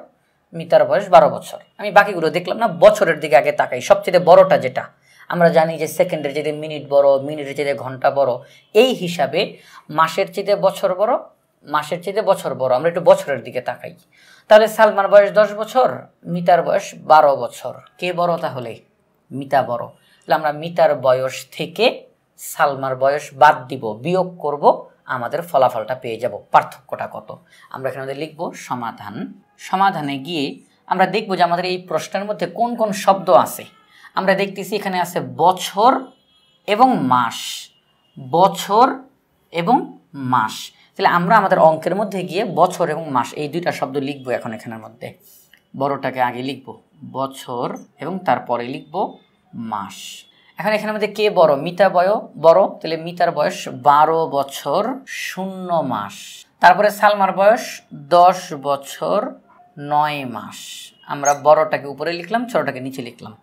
মিতার বয়স বারো বছর আমি বাকিগুলো দেখলাম না বছরের দিকে আগে তাকাই সবচেয়ে বড়টা যেটা আমরা জানি যে সেকেন্ডের চাইতে মিনিট বড় মিনিটের চাইতে ঘন্টা বড় এই হিসাবে মাসের চাইতে বছর বড় মাসের চাইতে বছর বড় আমরা একটু বছরের দিকে তাকাই তাহলে সালমার বয়স দশ বছর মিতার বয়স বারো বছর কে বড় তাহলে মিতা বড় তাহলে আমরা মিতার বয়স থেকে সালমার বয়স বাদ দিব বিয়োগ করব আমাদের ফলাফলটা পেয়ে যাব পার্থক্যটা কত আমরা এখানে আমাদের লিখব সমাধান সমাধানে গিয়ে আমরা দেখব যে আমাদের এই প্রশ্নের মধ্যে কোন কোন শব্দ আছে আমরা দেখতেছি এখানে আছে বছর এবং মাস বছর এবং মাস তাহলে আমরা আমাদের অঙ্কের মধ্যে গিয়ে বছর এবং মাস এই দুইটা শব্দ লিখব এখন এখানের মধ্যে বড়টাকে আগে লিখব বছর এবং তারপরে লিখব মাস এখন এখানের মধ্যে কে বড় মিতা বয় বড় তাহলে মিতার বয়স বারো বছর শূন্য মাস তারপরে সালমার বয়স দশ বছর নয় মাস আমরা বড়টাকে উপরে লিখলাম ছোটটাকে নিচে লিখলাম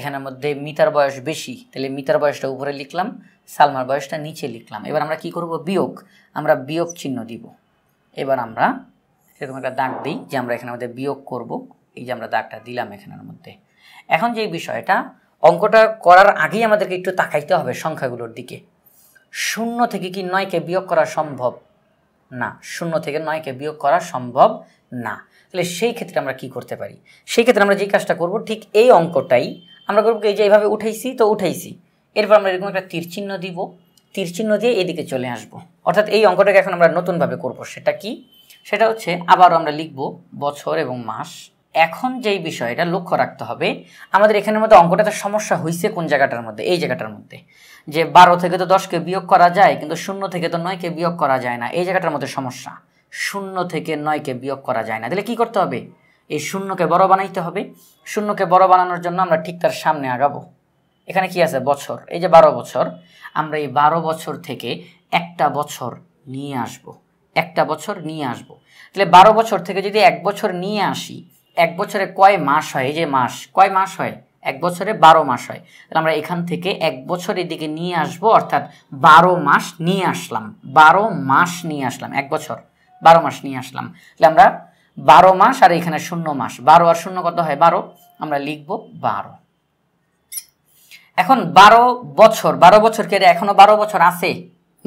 এখানের মধ্যে মিতার বয়স বেশি তাহলে মিতার বয়সটা উপরে লিখলাম সালমার বয়সটা নিচে লিখলাম এবার আমরা কি করব বিয়োগ আমরা বিয়োগ চিহ্ন দিব এবার আমরা এরকম একটা দাগ দিই যে আমরা এখানের মধ্যে বিয়োগ করব এই যে আমরা দাগটা দিলাম এখানের মধ্যে এখন যে বিষয়টা অঙ্কটা করার আগেই আমাদেরকে একটু তাকাইতে হবে সংখ্যাগুলোর দিকে শূন্য থেকে কি নয়কে বিয়োগ করা সম্ভব না শূন্য থেকে নয়কে বিয়োগ করা সম্ভব না তাহলে সেই ক্ষেত্রে আমরা কি করতে পারি সেই ক্ষেত্রে আমরা যে কাজটা করব ঠিক এই অঙ্কটাই আমরা করবো এই যে এইভাবে উঠাইছি তো উঠাইছি এরপর আমরা এরকম একটা তীরচিহ্ন দিব তীর চিহ্ন দিয়ে এদিকে চলে আসব। অর্থাৎ এই অঙ্কটাকে এখন আমরা নতুনভাবে করব সেটা কি সেটা হচ্ছে আবারও আমরা লিখব বছর এবং মাস এখন যেই বিষয়টা লক্ষ্য রাখতে হবে আমাদের এখানের মধ্যে অঙ্কটাতে সমস্যা হয়েছে কোন জায়গাটার মধ্যে এই জায়গাটার মধ্যে যে বারো থেকে তো দশকে বিয়োগ করা যায় কিন্তু শূন্য থেকে তো নয়কে বিয়োগ করা যায় না এই জায়গাটার মধ্যে সমস্যা শূন্য থেকে নয়কে বিয়োগ করা যায় না তাহলে কি করতে হবে এই শূন্যকে বড় বানাইতে হবে শূন্যকে বড় বানানোর জন্য আমরা ঠিক তার সামনে আগাবো এখানে কি আছে বছর এই যে বারো বছর আমরা এই বারো বছর থেকে একটা বছর নিয়ে আসব একটা বছর নিয়ে আসব তাহলে বারো বছর থেকে যদি এক বছর নিয়ে আসি এক বছরে কয় মাস হয় এই যে মাস কয় মাস হয় এক বছরে বারো মাস হয় তাহলে আমরা এখান থেকে এক বছরের দিকে নিয়ে আসব অর্থাৎ বারো মাস নিয়ে আসলাম বারো মাস নিয়ে আসলাম এক বছর বারো মাস নিয়ে আসলাম তাহলে আমরা বারো মাস আর এখানে শূন্য মাস বারো আর শূন্য কত হয় বারো আমরা লিখব বারো এখন বারো বছর বারো বছর কে এখনো বারো বছর আছে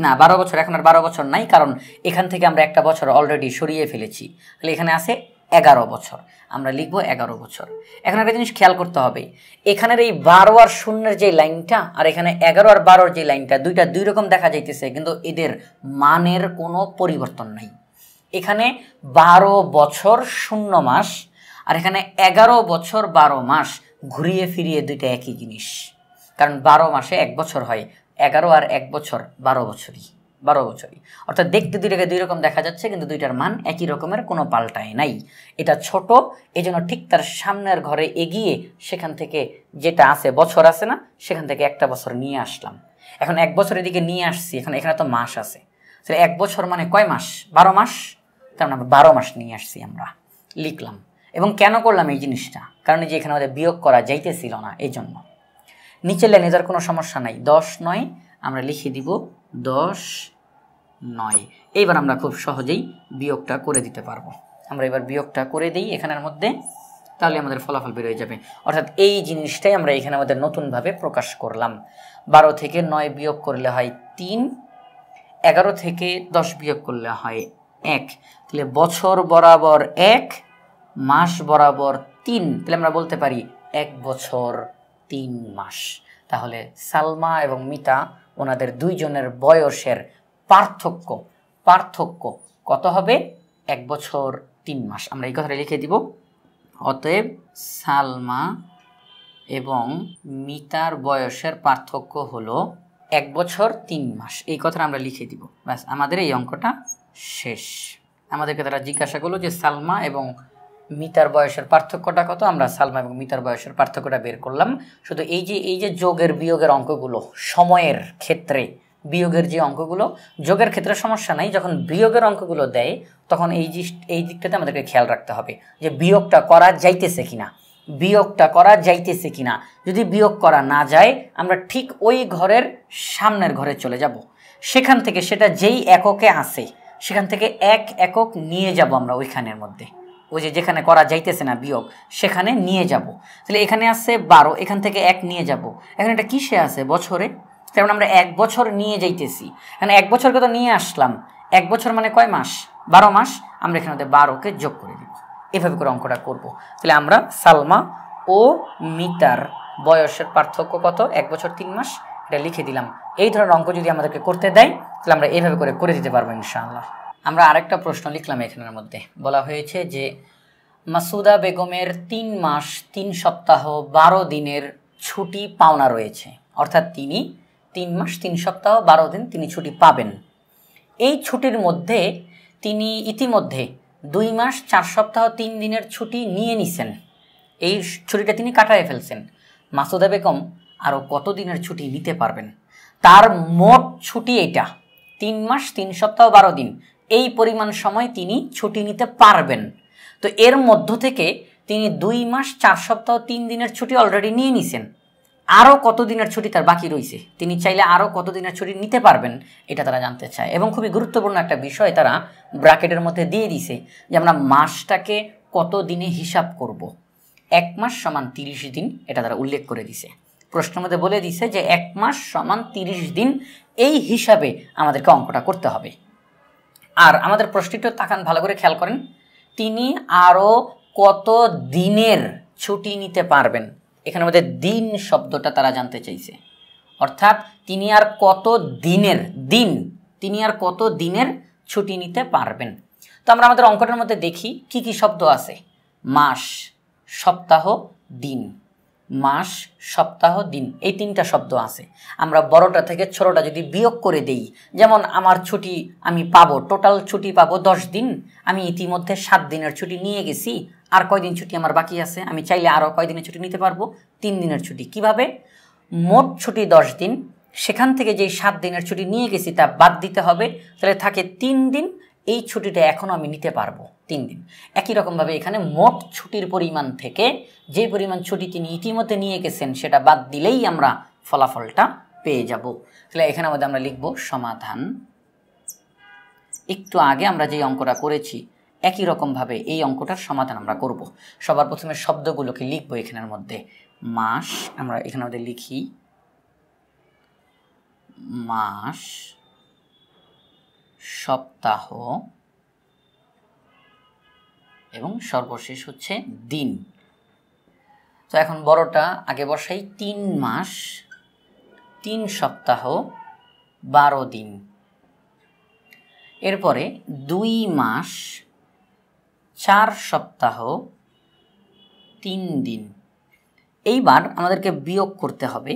না বারো বছর এখন আর বারো বছর নাই কারণ এখান থেকে আমরা একটা বছর অলরেডি সরিয়ে ফেলেছি তাহলে এখানে আছে এগারো বছর আমরা লিখব এগারো বছর এখন একটা জিনিস খেয়াল করতে হবে এখানের এই বারো আর শূন্যের যে লাইনটা আর এখানে এগারো আর বারোর যে লাইনটা দুইটা দুই রকম দেখা যাইতেছে কিন্তু এদের মানের কোনো পরিবর্তন নাই এখানে বারো বছর শূন্য মাস আর এখানে এগারো বছর বারো মাস ঘুরিয়ে ফিরিয়ে দুইটা একই জিনিস কারণ বারো মাসে এক বছর হয় এগারো আর এক বছর বারো বছরই বারো বছরই অর্থাৎ দেখতে দুইটাকে দুই রকম দেখা যাচ্ছে কিন্তু দুইটার মান একই রকমের কোনো পাল্টায় নাই এটা ছোট এজন্য ঠিক তার সামনের ঘরে এগিয়ে সেখান থেকে যেটা আছে বছর আছে না সেখান থেকে একটা বছর নিয়ে আসলাম এখন এক বছর এদিকে নিয়ে আসছি এখন এখানে তো মাস আছে তাহলে এক বছর মানে কয় মাস বারো মাস তার মানে আমরা বারো মাস নিয়ে আসছি আমরা লিখলাম এবং কেন করলাম এই জিনিসটা কারণ যে এখানে আমাদের বিয়োগ করা যাইতেছিল না এই জন্য নিচে লেনে যার কোনো সমস্যা নাই দশ নয় আমরা লিখে দিব দশ নয় এইবার আমরা খুব সহজেই বিয়োগটা করে দিতে পারবো আমরা এবার বিয়োগটা করে দিই এখানের মধ্যে তাহলে আমাদের ফলাফল বেরোয় যাবে অর্থাৎ এই জিনিসটাই আমরা এখানে আমাদের নতুনভাবে প্রকাশ করলাম বারো থেকে নয় বিয়োগ করলে হয় তিন এগারো থেকে দশ বিয়োগ করলে হয় এক তাহলে বছর বরাবর এক মাস বরাবর তিন তাহলে আমরা বলতে পারি এক বছর তিন মাস তাহলে সালমা এবং মিতা ওনাদের দুইজনের বয়সের পার্থক্য পার্থক্য কত হবে এক বছর তিন মাস আমরা এই কথাটা লিখে দিব অতএব সালমা এবং মিতার বয়সের পার্থক্য হলো এক বছর তিন মাস এই কথাটা আমরা লিখে দিব ব্যাস আমাদের এই অঙ্কটা শেষ আমাদেরকে তারা জিজ্ঞাসা করলো যে সালমা এবং মিতার বয়সের পার্থক্যটা কত আমরা সালমা এবং মিতার বয়সের পার্থক্যটা বের করলাম শুধু এই যে এই যে যোগের বিয়োগের অঙ্কগুলো সময়ের ক্ষেত্রে বিয়োগের যে অঙ্কগুলো যোগের ক্ষেত্রে সমস্যা নাই যখন বিয়োগের অঙ্কগুলো দেয় তখন এই এই দিকটাতে আমাদেরকে খেয়াল রাখতে হবে যে বিয়োগটা করা যাইতেছে কিনা বিয়োগটা করা যাইতেছে কিনা যদি বিয়োগ করা না যায় আমরা ঠিক ওই ঘরের সামনের ঘরে চলে যাব সেখান থেকে সেটা যেই এককে আসে সেখান থেকে এক একক নিয়ে যাব আমরা ওইখানের মধ্যে ওই যে যেখানে করা যাইতেছে না বিয়োগ সেখানে নিয়ে যাব তাহলে এখানে আছে বারো এখান থেকে এক নিয়ে যাব এখন এটা কিসে আছে বছরে তেমন আমরা এক বছর নিয়ে যাইতেছি এখানে এক বছরকে তো নিয়ে আসলাম এক বছর মানে কয় মাস বারো মাস আমরা এখানে বারোকে যোগ করে দিব এভাবে করে অঙ্কটা করব। তাহলে আমরা সালমা ও মিতার বয়সের পার্থক্য কত এক বছর তিন মাস এটা লিখে দিলাম এই ধরনের অঙ্ক যদি আমাদেরকে করতে দেয় তাহলে আমরা এইভাবে করে করে দিতে পারবো ইনশাআল্লাহ আমরা আরেকটা প্রশ্ন লিখলাম এখানের মধ্যে বলা হয়েছে যে মাসুদা বেগমের তিন মাস তিন সপ্তাহ বারো দিনের ছুটি পাওনা রয়েছে অর্থাৎ তিনি তিন মাস তিন সপ্তাহ বারো দিন তিনি ছুটি পাবেন এই ছুটির মধ্যে তিনি ইতিমধ্যে দুই মাস চার সপ্তাহ তিন দিনের ছুটি নিয়ে নিছেন এই ছুটিটা তিনি কাটায় ফেলছেন মাসুদা বেগম আরও কত দিনের ছুটি নিতে পারবেন তার মোট ছুটি এটা তিন মাস তিন সপ্তাহ বারো দিন এই পরিমাণ সময় তিনি ছুটি নিতে পারবেন তো এর মধ্য থেকে তিনি দুই মাস চার সপ্তাহ তিন দিনের ছুটি অলরেডি নিয়ে নিছেন আরও কতদিনের ছুটি তার বাকি রয়েছে তিনি চাইলে আরও কতদিনের ছুটি নিতে পারবেন এটা তারা জানতে চায় এবং খুবই গুরুত্বপূর্ণ একটা বিষয় তারা ব্রাকেটের মধ্যে দিয়ে দিছে যে আমরা মাসটাকে কত দিনে হিসাব করব। এক মাস সমান তিরিশ দিন এটা তারা উল্লেখ করে দিছে প্রশ্নের মধ্যে বলে দিছে যে এক মাস সমান তিরিশ দিন এই হিসাবে আমাদেরকে অঙ্কটা করতে হবে আর আমাদের প্রশ্নটিও তাকান ভালো করে খেয়াল করেন তিনি আরও কত দিনের ছুটি নিতে পারবেন এখানে মধ্যে দিন শব্দটা তারা জানতে চাইছে অর্থাৎ তিনি আর কত দিনের দিন তিনি আর কত দিনের ছুটি নিতে পারবেন তো আমরা আমাদের অঙ্কটার মধ্যে দেখি কি কি শব্দ আছে মাস সপ্তাহ দিন মাস সপ্তাহ দিন এই তিনটা শব্দ আছে আমরা বড়টা থেকে ছোটটা যদি বিয়োগ করে দেই যেমন আমার ছুটি আমি পাবো টোটাল ছুটি পাবো দশ দিন আমি ইতিমধ্যে সাত দিনের ছুটি নিয়ে গেছি আর কয়দিন ছুটি আমার বাকি আছে আমি চাইলে আরও কয়দিনের ছুটি নিতে পারবো তিন দিনের ছুটি কিভাবে মোট ছুটি দশ দিন সেখান থেকে যে সাত দিনের ছুটি নিয়ে গেছি তা বাদ দিতে হবে তাহলে থাকে তিন দিন এই ছুটিটা এখনও আমি নিতে পারবো তিন দিন একই রকমভাবে এখানে মোট ছুটির পরিমাণ থেকে যে পরিমাণ ছুটি তিনি ইতিমধ্যে নিয়ে গেছেন সেটা বাদ দিলেই আমরা ফলাফলটা পেয়ে যাব তাহলে এখানে আমাদের আমরা লিখব সমাধান একটু আগে আমরা যে অঙ্কটা করেছি একই রকমভাবে এই অঙ্কটার সমাধান আমরা করব। সবার প্রথমে শব্দগুলোকে লিখবো এখানের মধ্যে মাস আমরা এখানে আমাদের লিখি মাস সপ্তাহ এবং সর্বশেষ হচ্ছে দিন তো এখন বড়টা আগে বসাই তিন মাস তিন সপ্তাহ বারো দিন এরপরে দুই মাস চার সপ্তাহ তিন দিন এইবার আমাদেরকে বিয়োগ করতে হবে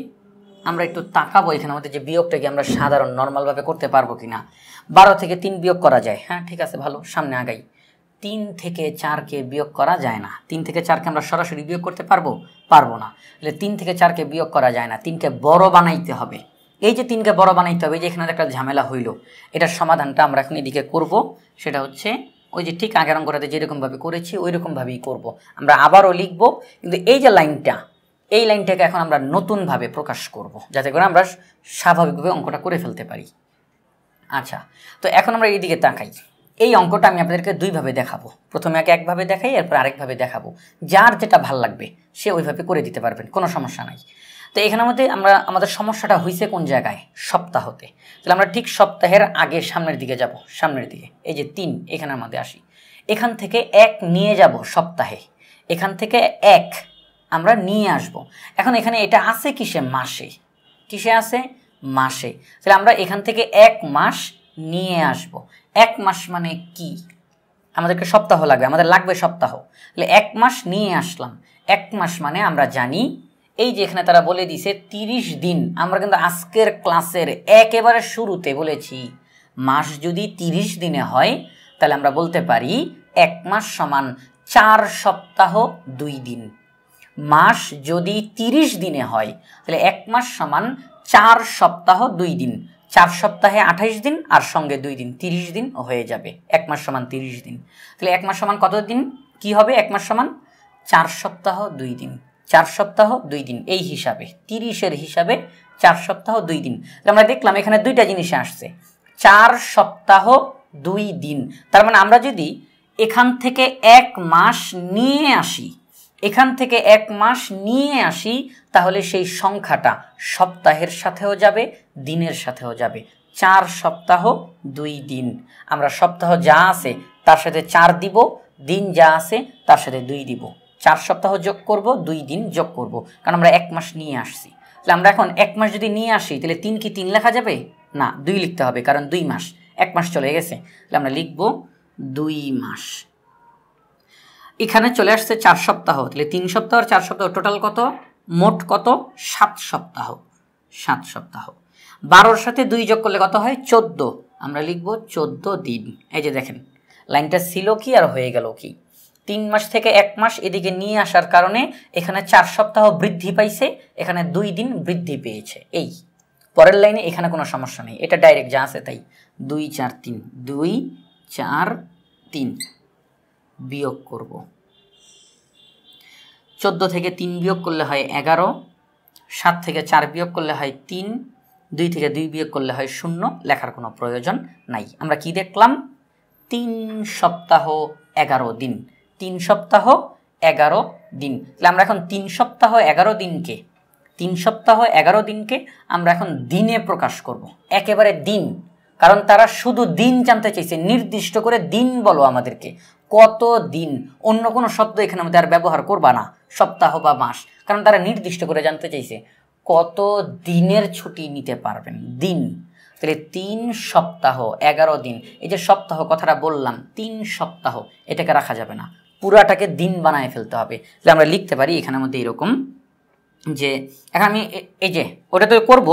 আমরা একটু তাকাবো এখানে আমাদের যে বিয়োগটাকে আমরা সাধারণ নর্মালভাবে করতে পারবো কি না বারো থেকে তিন বিয়োগ করা যায় হ্যাঁ ঠিক আছে ভালো সামনে আগাই তিন থেকে চারকে বিয়োগ করা যায় না তিন থেকে চারকে আমরা সরাসরি বিয়োগ করতে পারবো পারবো না তাহলে তিন থেকে চারকে বিয়োগ করা যায় না তিনকে বড় বানাইতে হবে এই যে তিনকে বড় বানাইতে হবে এই যে এখানে একটা ঝামেলা হইল এটার সমাধানটা আমরা এখন এদিকে করব সেটা হচ্ছে ওই যে ঠিক আগের অঙ্কটাতে যেরকমভাবে করেছি ওই রকমভাবেই করবো আমরা আবারও লিখবো কিন্তু এই যে লাইনটা এই লাইনটাকে এখন আমরা নতুনভাবে প্রকাশ করব। যাতে করে আমরা স্বাভাবিকভাবে অঙ্কটা করে ফেলতে পারি আচ্ছা তো এখন আমরা এইদিকে তাকাই এই অঙ্কটা আমি আপনাদেরকে দুইভাবে দেখাবো প্রথমে আগে একভাবে দেখাই এরপর আরেকভাবে দেখাবো যার যেটা ভাল লাগবে সে ওইভাবে করে দিতে পারবেন কোনো সমস্যা নাই তো এখানের মধ্যে আমরা আমাদের সমস্যাটা হয়েছে কোন জায়গায় সপ্তাহতে তাহলে আমরা ঠিক সপ্তাহের আগে সামনের দিকে যাব সামনের দিকে এই যে তিন এখানের মধ্যে আসি এখান থেকে এক নিয়ে যাব সপ্তাহে এখান থেকে এক আমরা নিয়ে আসব। এখন এখানে এটা আছে কিসে মাসে কিসে আছে মাসে তাহলে আমরা এখান থেকে এক মাস নিয়ে আসব। এক মাস মানে কি আমাদেরকে সপ্তাহ লাগবে আমাদের লাগবে সপ্তাহ তাহলে এক মাস নিয়ে আসলাম এক মাস মানে আমরা জানি এই যে এখানে তারা বলে দিছে তিরিশ দিন আমরা কিন্তু আজকের ক্লাসের একেবারে শুরুতে বলেছি মাস যদি তিরিশ দিনে হয় তাহলে আমরা বলতে পারি এক মাস সমান চার সপ্তাহ দুই দিন মাস যদি তিরিশ দিনে হয় তাহলে এক মাস সমান চার সপ্তাহ দুই দিন চার সপ্তাহে আঠাইশ দিন আর সঙ্গে দুই দিন তিরিশ দিন হয়ে যাবে এক মাস সমান তিরিশ দিন তাহলে এক মাস সমান কত দিন কি হবে এক মাস সমান চার সপ্তাহ দুই দিন চার সপ্তাহ দুই দিন এই হিসাবে তিরিশের হিসাবে চার সপ্তাহ দুই দিন আমরা দেখলাম এখানে দুইটা জিনিসে আসছে চার সপ্তাহ দুই দিন তার মানে আমরা যদি এখান থেকে এক মাস নিয়ে আসি এখান থেকে এক মাস নিয়ে আসি তাহলে সেই সংখ্যাটা সপ্তাহের সাথেও যাবে দিনের সাথেও যাবে চার সপ্তাহ দুই দিন আমরা সপ্তাহ যা আছে তার সাথে চার দিব দিন যা আছে তার সাথে দুই দিব চার সপ্তাহ যোগ করব দুই দিন যোগ করব কারণ আমরা এক মাস নিয়ে আসছি তাহলে আমরা এখন এক মাস যদি নিয়ে আসি তাহলে তিন কি তিন লেখা যাবে না দুই লিখতে হবে কারণ দুই মাস এক মাস চলে গেছে তাহলে আমরা লিখব দুই মাস এখানে চলে আসছে চার সপ্তাহ তাহলে তিন সপ্তাহ আর চার সপ্তাহ টোটাল কত মোট কত সাত সপ্তাহ সাত সপ্তাহ বারোর সাথে দুই যোগ করলে কত হয় চোদ্দ আমরা লিখব চোদ্দ দিন এই যে দেখেন লাইনটা ছিল কি আর হয়ে গেল কি তিন মাস থেকে এক মাস এদিকে নিয়ে আসার কারণে এখানে চার সপ্তাহ বৃদ্ধি পাইছে এখানে দুই দিন বৃদ্ধি পেয়েছে এই পরের লাইনে এখানে কোনো সমস্যা নেই এটা ডাইরেক্ট যা আছে তাই দুই চার তিন দুই চার তিন বিয়োগ করব চোদ্দো থেকে তিন বিয়োগ করলে হয় এগারো সাত থেকে চার বিয়োগ করলে হয় তিন দুই থেকে দুই বিয়োগ করলে হয় শূন্য লেখার কোনো প্রয়োজন নাই আমরা কি দেখলাম তিন সপ্তাহ এগারো দিন তিন সপ্তাহ এগারো দিন তাহলে আমরা এখন তিন সপ্তাহ এগারো দিনকে তিন সপ্তাহ এগারো দিনকে আমরা এখন দিনে প্রকাশ করব। একেবারে দিন কারণ তারা শুধু দিন জানতে চাইছে নির্দিষ্ট করে দিন বলো আমাদেরকে কত দিন অন্য কোনো শব্দ এখানে আমাদের আর ব্যবহার করবা না সপ্তাহ বা মাস কারণ তারা নির্দিষ্ট করে জানতে চাইছে কত দিনের ছুটি নিতে পারবেন দিন তাহলে তিন সপ্তাহ এগারো দিন এই যে সপ্তাহ কথাটা বললাম তিন সপ্তাহ এটাকে রাখা যাবে না পুরাটাকে দিন বানায় ফেলতে হবে তাহলে আমরা লিখতে পারি এখানের মধ্যে এরকম যে এখন আমি এই যে ওটা তো করব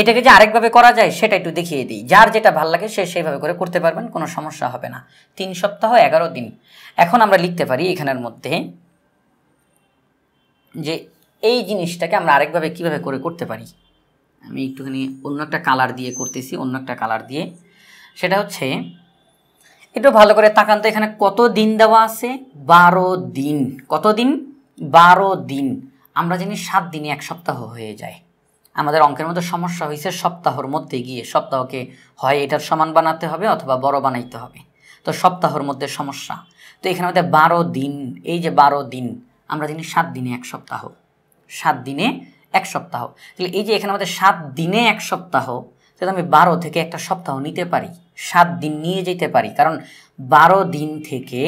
এটাকে যে আরেকভাবে করা যায় সেটা একটু দেখিয়ে দিই যার যেটা ভাল লাগে সে সেইভাবে করে করতে পারবেন কোনো সমস্যা হবে না তিন সপ্তাহ এগারো দিন এখন আমরা লিখতে পারি এখানের মধ্যে যে এই জিনিসটাকে আমরা আরেকভাবে কিভাবে করে করতে পারি আমি একটুখানি অন্য একটা কালার দিয়ে করতেছি অন্য একটা কালার দিয়ে সেটা হচ্ছে একটু ভালো করে তাকান তো এখানে কত দিন দেওয়া আছে বারো দিন কত দিন বারো দিন আমরা জানি সাত দিনে এক সপ্তাহ হয়ে যায় আমাদের অঙ্কের মধ্যে সমস্যা হয়েছে সপ্তাহর মধ্যে গিয়ে সপ্তাহকে হয় এটার সমান বানাতে হবে অথবা বড় বানাইতে হবে তো সপ্তাহর মধ্যে সমস্যা তো এখানে আমাদের বারো দিন এই যে বারো দিন আমরা জানি সাত দিনে এক সপ্তাহ সাত দিনে এক সপ্তাহ তাহলে এই যে এখানে আমাদের সাত দিনে এক সপ্তাহ তাহলে আমি বারো থেকে একটা সপ্তাহ নিতে পারি সাত দিন নিয়ে যেতে পারি কারণ বারো দিন থেকে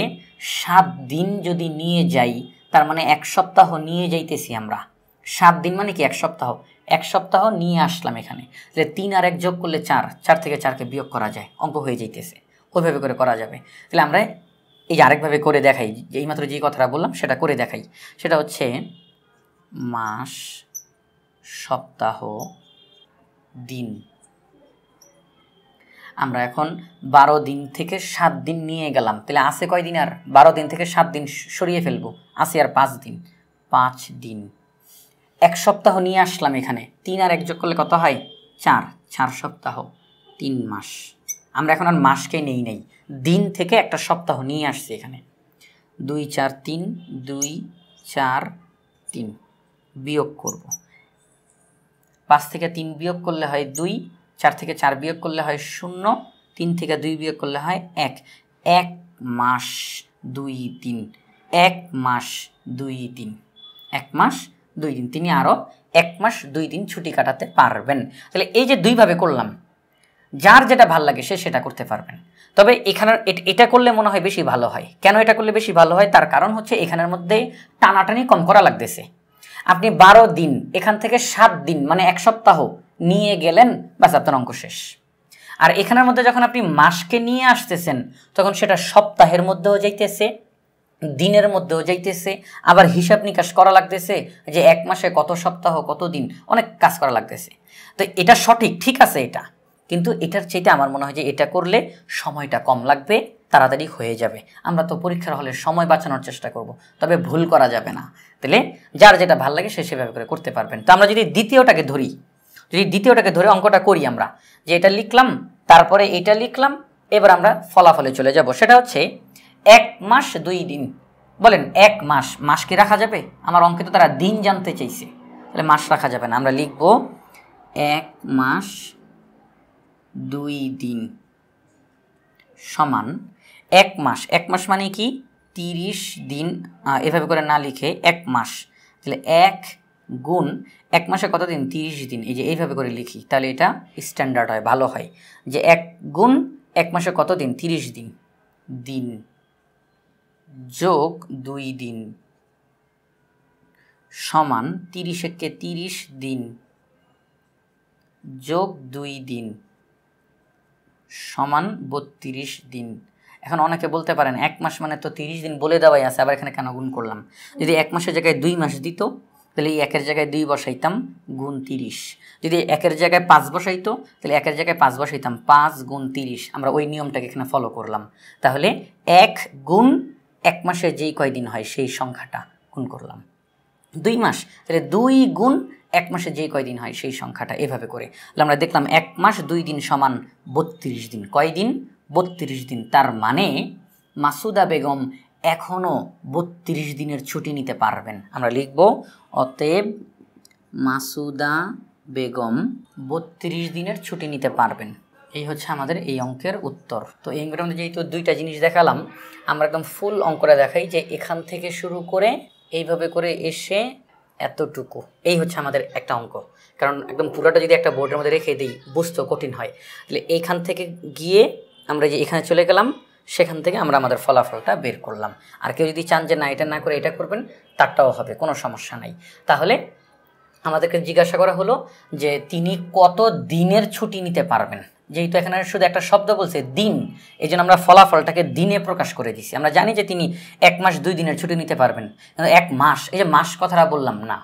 সাত দিন যদি নিয়ে যাই তার মানে এক সপ্তাহ নিয়ে যাইতেছি আমরা সাত দিন মানে কি এক সপ্তাহ এক সপ্তাহ নিয়ে আসলাম এখানে তাহলে তিন আর এক যোগ করলে চার চার থেকে চারকে বিয়োগ করা যায় অঙ্ক হয়ে যাইতেছে ওইভাবে করে করা যাবে তাহলে আমরা এই যে আরেকভাবে করে দেখাই যে এইমাত্র যে কথাটা বললাম সেটা করে দেখাই সেটা হচ্ছে মাস সপ্তাহ দিন আমরা এখন বারো দিন থেকে সাত দিন নিয়ে গেলাম তাহলে আছে কয়দিন আর বারো দিন থেকে সাত দিন সরিয়ে ফেলবো আছে আর পাঁচ দিন পাঁচ দিন এক সপ্তাহ নিয়ে আসলাম এখানে তিন আর এক যোগ করলে কত হয় চার চার সপ্তাহ তিন মাস আমরা এখন আর মাসকে নেই নেই দিন থেকে একটা সপ্তাহ নিয়ে আসছি এখানে দুই চার তিন দুই চার তিন বিয়োগ করব পাঁচ থেকে তিন বিয়োগ করলে হয় দুই চার থেকে চার বিয়োগ করলে হয় শূন্য তিন থেকে দুই বিয়োগ করলে হয় এক এক মাস দুই দিন এক মাস দুই দিন এক মাস দুই দিন তিনি আরও এক মাস দুই দিন ছুটি কাটাতে পারবেন তাহলে এই যে দুইভাবে করলাম যার যেটা ভাল লাগে সে সেটা করতে পারবেন তবে এখানের এটা করলে মনে হয় বেশি ভালো হয় কেন এটা করলে বেশি ভালো হয় তার কারণ হচ্ছে এখানের মধ্যে টানাটানি কম করা লাগতেছে আপনি বারো দিন এখান থেকে সাত দিন মানে এক সপ্তাহ নিয়ে গেলেন বাস আপনার অঙ্ক শেষ আর এখানের মধ্যে যখন আপনি মাসকে নিয়ে আসতেছেন তখন সেটা সপ্তাহের মধ্যেও যাইতেছে দিনের মধ্যেও যাইতেছে আবার হিসাব নিকাশ করা লাগতেছে যে এক মাসে কত সপ্তাহ কত দিন অনেক কাজ করা লাগতেছে তো এটা সঠিক ঠিক আছে এটা কিন্তু এটার চাইতে আমার মনে হয় যে এটা করলে সময়টা কম লাগবে তাড়াতাড়ি হয়ে যাবে আমরা তো পরীক্ষার হলে সময় বাঁচানোর চেষ্টা করব তবে ভুল করা যাবে না তাহলে যার যেটা ভাল লাগে সে সেভাবে করে করতে পারবেন তো আমরা যদি দ্বিতীয়টাকে ধরি যদি দ্বিতীয়টাকে ধরে অঙ্কটা করি আমরা যে এটা লিখলাম তারপরে এটা লিখলাম এবার আমরা ফলাফলে চলে যাব সেটা হচ্ছে এক মাস দুই দিন বলেন এক মাস মাস কি রাখা যাবে আমার অঙ্কে তো তারা দিন জানতে চাইছে তাহলে মাস রাখা যাবে না আমরা লিখব এক মাস দুই দিন সমান এক মাস এক মাস মানে কি তিরিশ দিন এভাবে করে না লিখে এক মাস তাহলে এক গুণ এক মাসে কত দিন তিরিশ দিন এই যে এইভাবে করে লিখি তাহলে এটা স্ট্যান্ডার্ড হয় ভালো হয় যে এক গুণ এক মাসে কত দিন তিরিশ দিন দিন যোগ দুই দিন সমান তিরিশ একে তিরিশ দিন যোগ দুই দিন সমান বত্রিশ দিন এখন অনেকে বলতে পারেন এক মাস মানে তো তিরিশ দিন বলে দেওয়াই আছে আবার এখানে কেন গুণ করলাম যদি এক মাসের জায়গায় দুই মাস দিত তাহলে এই একের জায়গায় দুই বসাইতাম গুণ তিরিশ যদি একের জায়গায় পাঁচ বসাইতো তাহলে একের জায়গায় পাঁচ বসাইতাম পাঁচ গুণ তিরিশ আমরা ওই নিয়মটাকে এখানে ফলো করলাম তাহলে এক গুণ এক মাসে যেই কয়দিন হয় সেই সংখ্যাটা গুণ করলাম দুই মাস তাহলে দুই গুণ এক মাসে যেই কয়দিন হয় সেই সংখ্যাটা এভাবে করে তাহলে আমরা দেখলাম এক মাস দুই দিন সমান বত্রিশ দিন কয় দিন বত্রিশ দিন তার মানে মাসুদা বেগম এখনও বত্রিশ দিনের ছুটি নিতে পারবেন আমরা লিখব অতএব মাসুদা বেগম বত্রিশ দিনের ছুটি নিতে পারবেন এই হচ্ছে আমাদের এই অঙ্কের উত্তর তো এই অঙ্কের মধ্যে যেহেতু দুইটা জিনিস দেখালাম আমরা একদম ফুল অঙ্কটা দেখাই যে এখান থেকে শুরু করে এইভাবে করে এসে এতটুকু এই হচ্ছে আমাদের একটা অঙ্ক কারণ একদম পুরোটা যদি একটা বোর্ডের মধ্যে রেখে দিই বুঝতো কঠিন হয় তাহলে এইখান থেকে গিয়ে আমরা যে এখানে চলে গেলাম সেখান থেকে আমরা আমাদের ফলাফলটা বের করলাম আর কেউ যদি চান যে না এটা না করে এটা করবেন তারটাও হবে কোনো সমস্যা নাই তাহলে আমাদেরকে জিজ্ঞাসা করা হলো যে তিনি কত দিনের ছুটি নিতে পারবেন যেহেতু এখানে শুধু একটা শব্দ বলছে দিন এই জন্য আমরা ফলাফলটাকে দিনে প্রকাশ করে দিছি আমরা জানি যে তিনি এক মাস দুই দিনের ছুটি নিতে পারবেন কিন্তু এক মাস এই যে মাস কথাটা বললাম না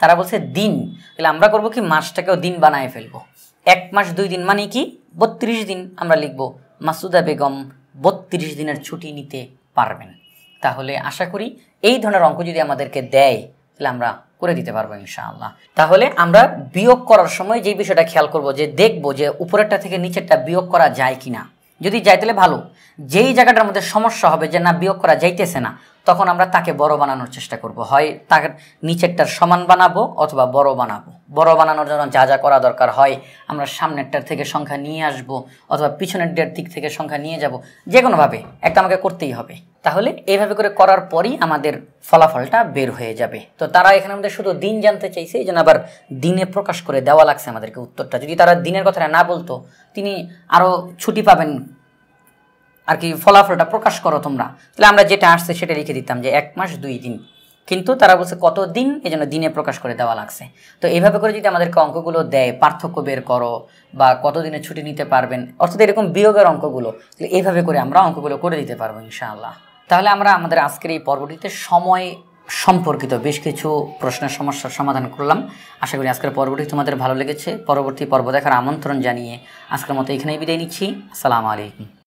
তারা বলছে দিন তাহলে আমরা করব কি মাসটাকেও দিন বানায় ফেলবো এক মাস দুই দিন মানে কি বত্রিশ দিন আমরা লিখব মাসুদা বেগম বত্রিশ দিনের ছুটি নিতে পারবেন তাহলে আশা করি এই ধরনের অঙ্ক যদি আমাদেরকে দেয় তাহলে আমরা করে দিতে পারবো ইনশাআল্লাহ তাহলে আমরা বিয়োগ করার সময় যে বিষয়টা খেয়াল করব যে দেখব যে উপরেরটা থেকে নিচেরটা বিয়োগ করা যায় কি না যদি যায় তাহলে ভালো যেই জায়গাটার মধ্যে সমস্যা হবে যে না বিয়োগ করা যাইতেছে না তখন আমরা তাকে বড় বানানোর চেষ্টা করব হয় তার নিচেরটার সমান বানাবো অথবা বড় বানাবো বড় বানানোর জন্য যা যা করা দরকার হয় আমরা সামনেরটার থেকে সংখ্যা নিয়ে আসব অথবা পিছনেরটার দিক থেকে সংখ্যা নিয়ে যাব যে কোনোভাবে একটা আমাকে করতেই হবে তাহলে এইভাবে করে করার পরই আমাদের ফলাফলটা বের হয়ে যাবে তো তারা এখানে আমাদের শুধু দিন জানতে চাইছে এই জন্য আবার দিনে প্রকাশ করে দেওয়া লাগছে আমাদেরকে উত্তরটা যদি তারা দিনের কথাটা না বলতো তিনি আরও ছুটি পাবেন আর কি ফলাফলটা প্রকাশ করো তোমরা তাহলে আমরা যেটা আসছে সেটা লিখে দিতাম যে এক মাস দুই দিন কিন্তু তারা বলছে কত দিন এই জন্য দিনে প্রকাশ করে দেওয়া লাগছে তো এইভাবে করে যদি আমাদেরকে অঙ্কগুলো দেয় পার্থক্য বের করো বা দিনে ছুটি নিতে পারবেন অর্থাৎ এরকম বিয়োগের অঙ্কগুলো এইভাবে করে আমরা অঙ্কগুলো করে দিতে পারবো ইনশাআল্লাহ তাহলে আমরা আমাদের আজকের এই পর্বটিতে সময় সম্পর্কিত বেশ কিছু প্রশ্নের সমস্যার সমাধান করলাম আশা করি আজকের পর্বটি তোমাদের ভালো লেগেছে পরবর্তী পর্ব দেখার আমন্ত্রণ জানিয়ে আজকের মতো এখানেই বিদায় নিচ্ছি আসসালামু আলাইকুম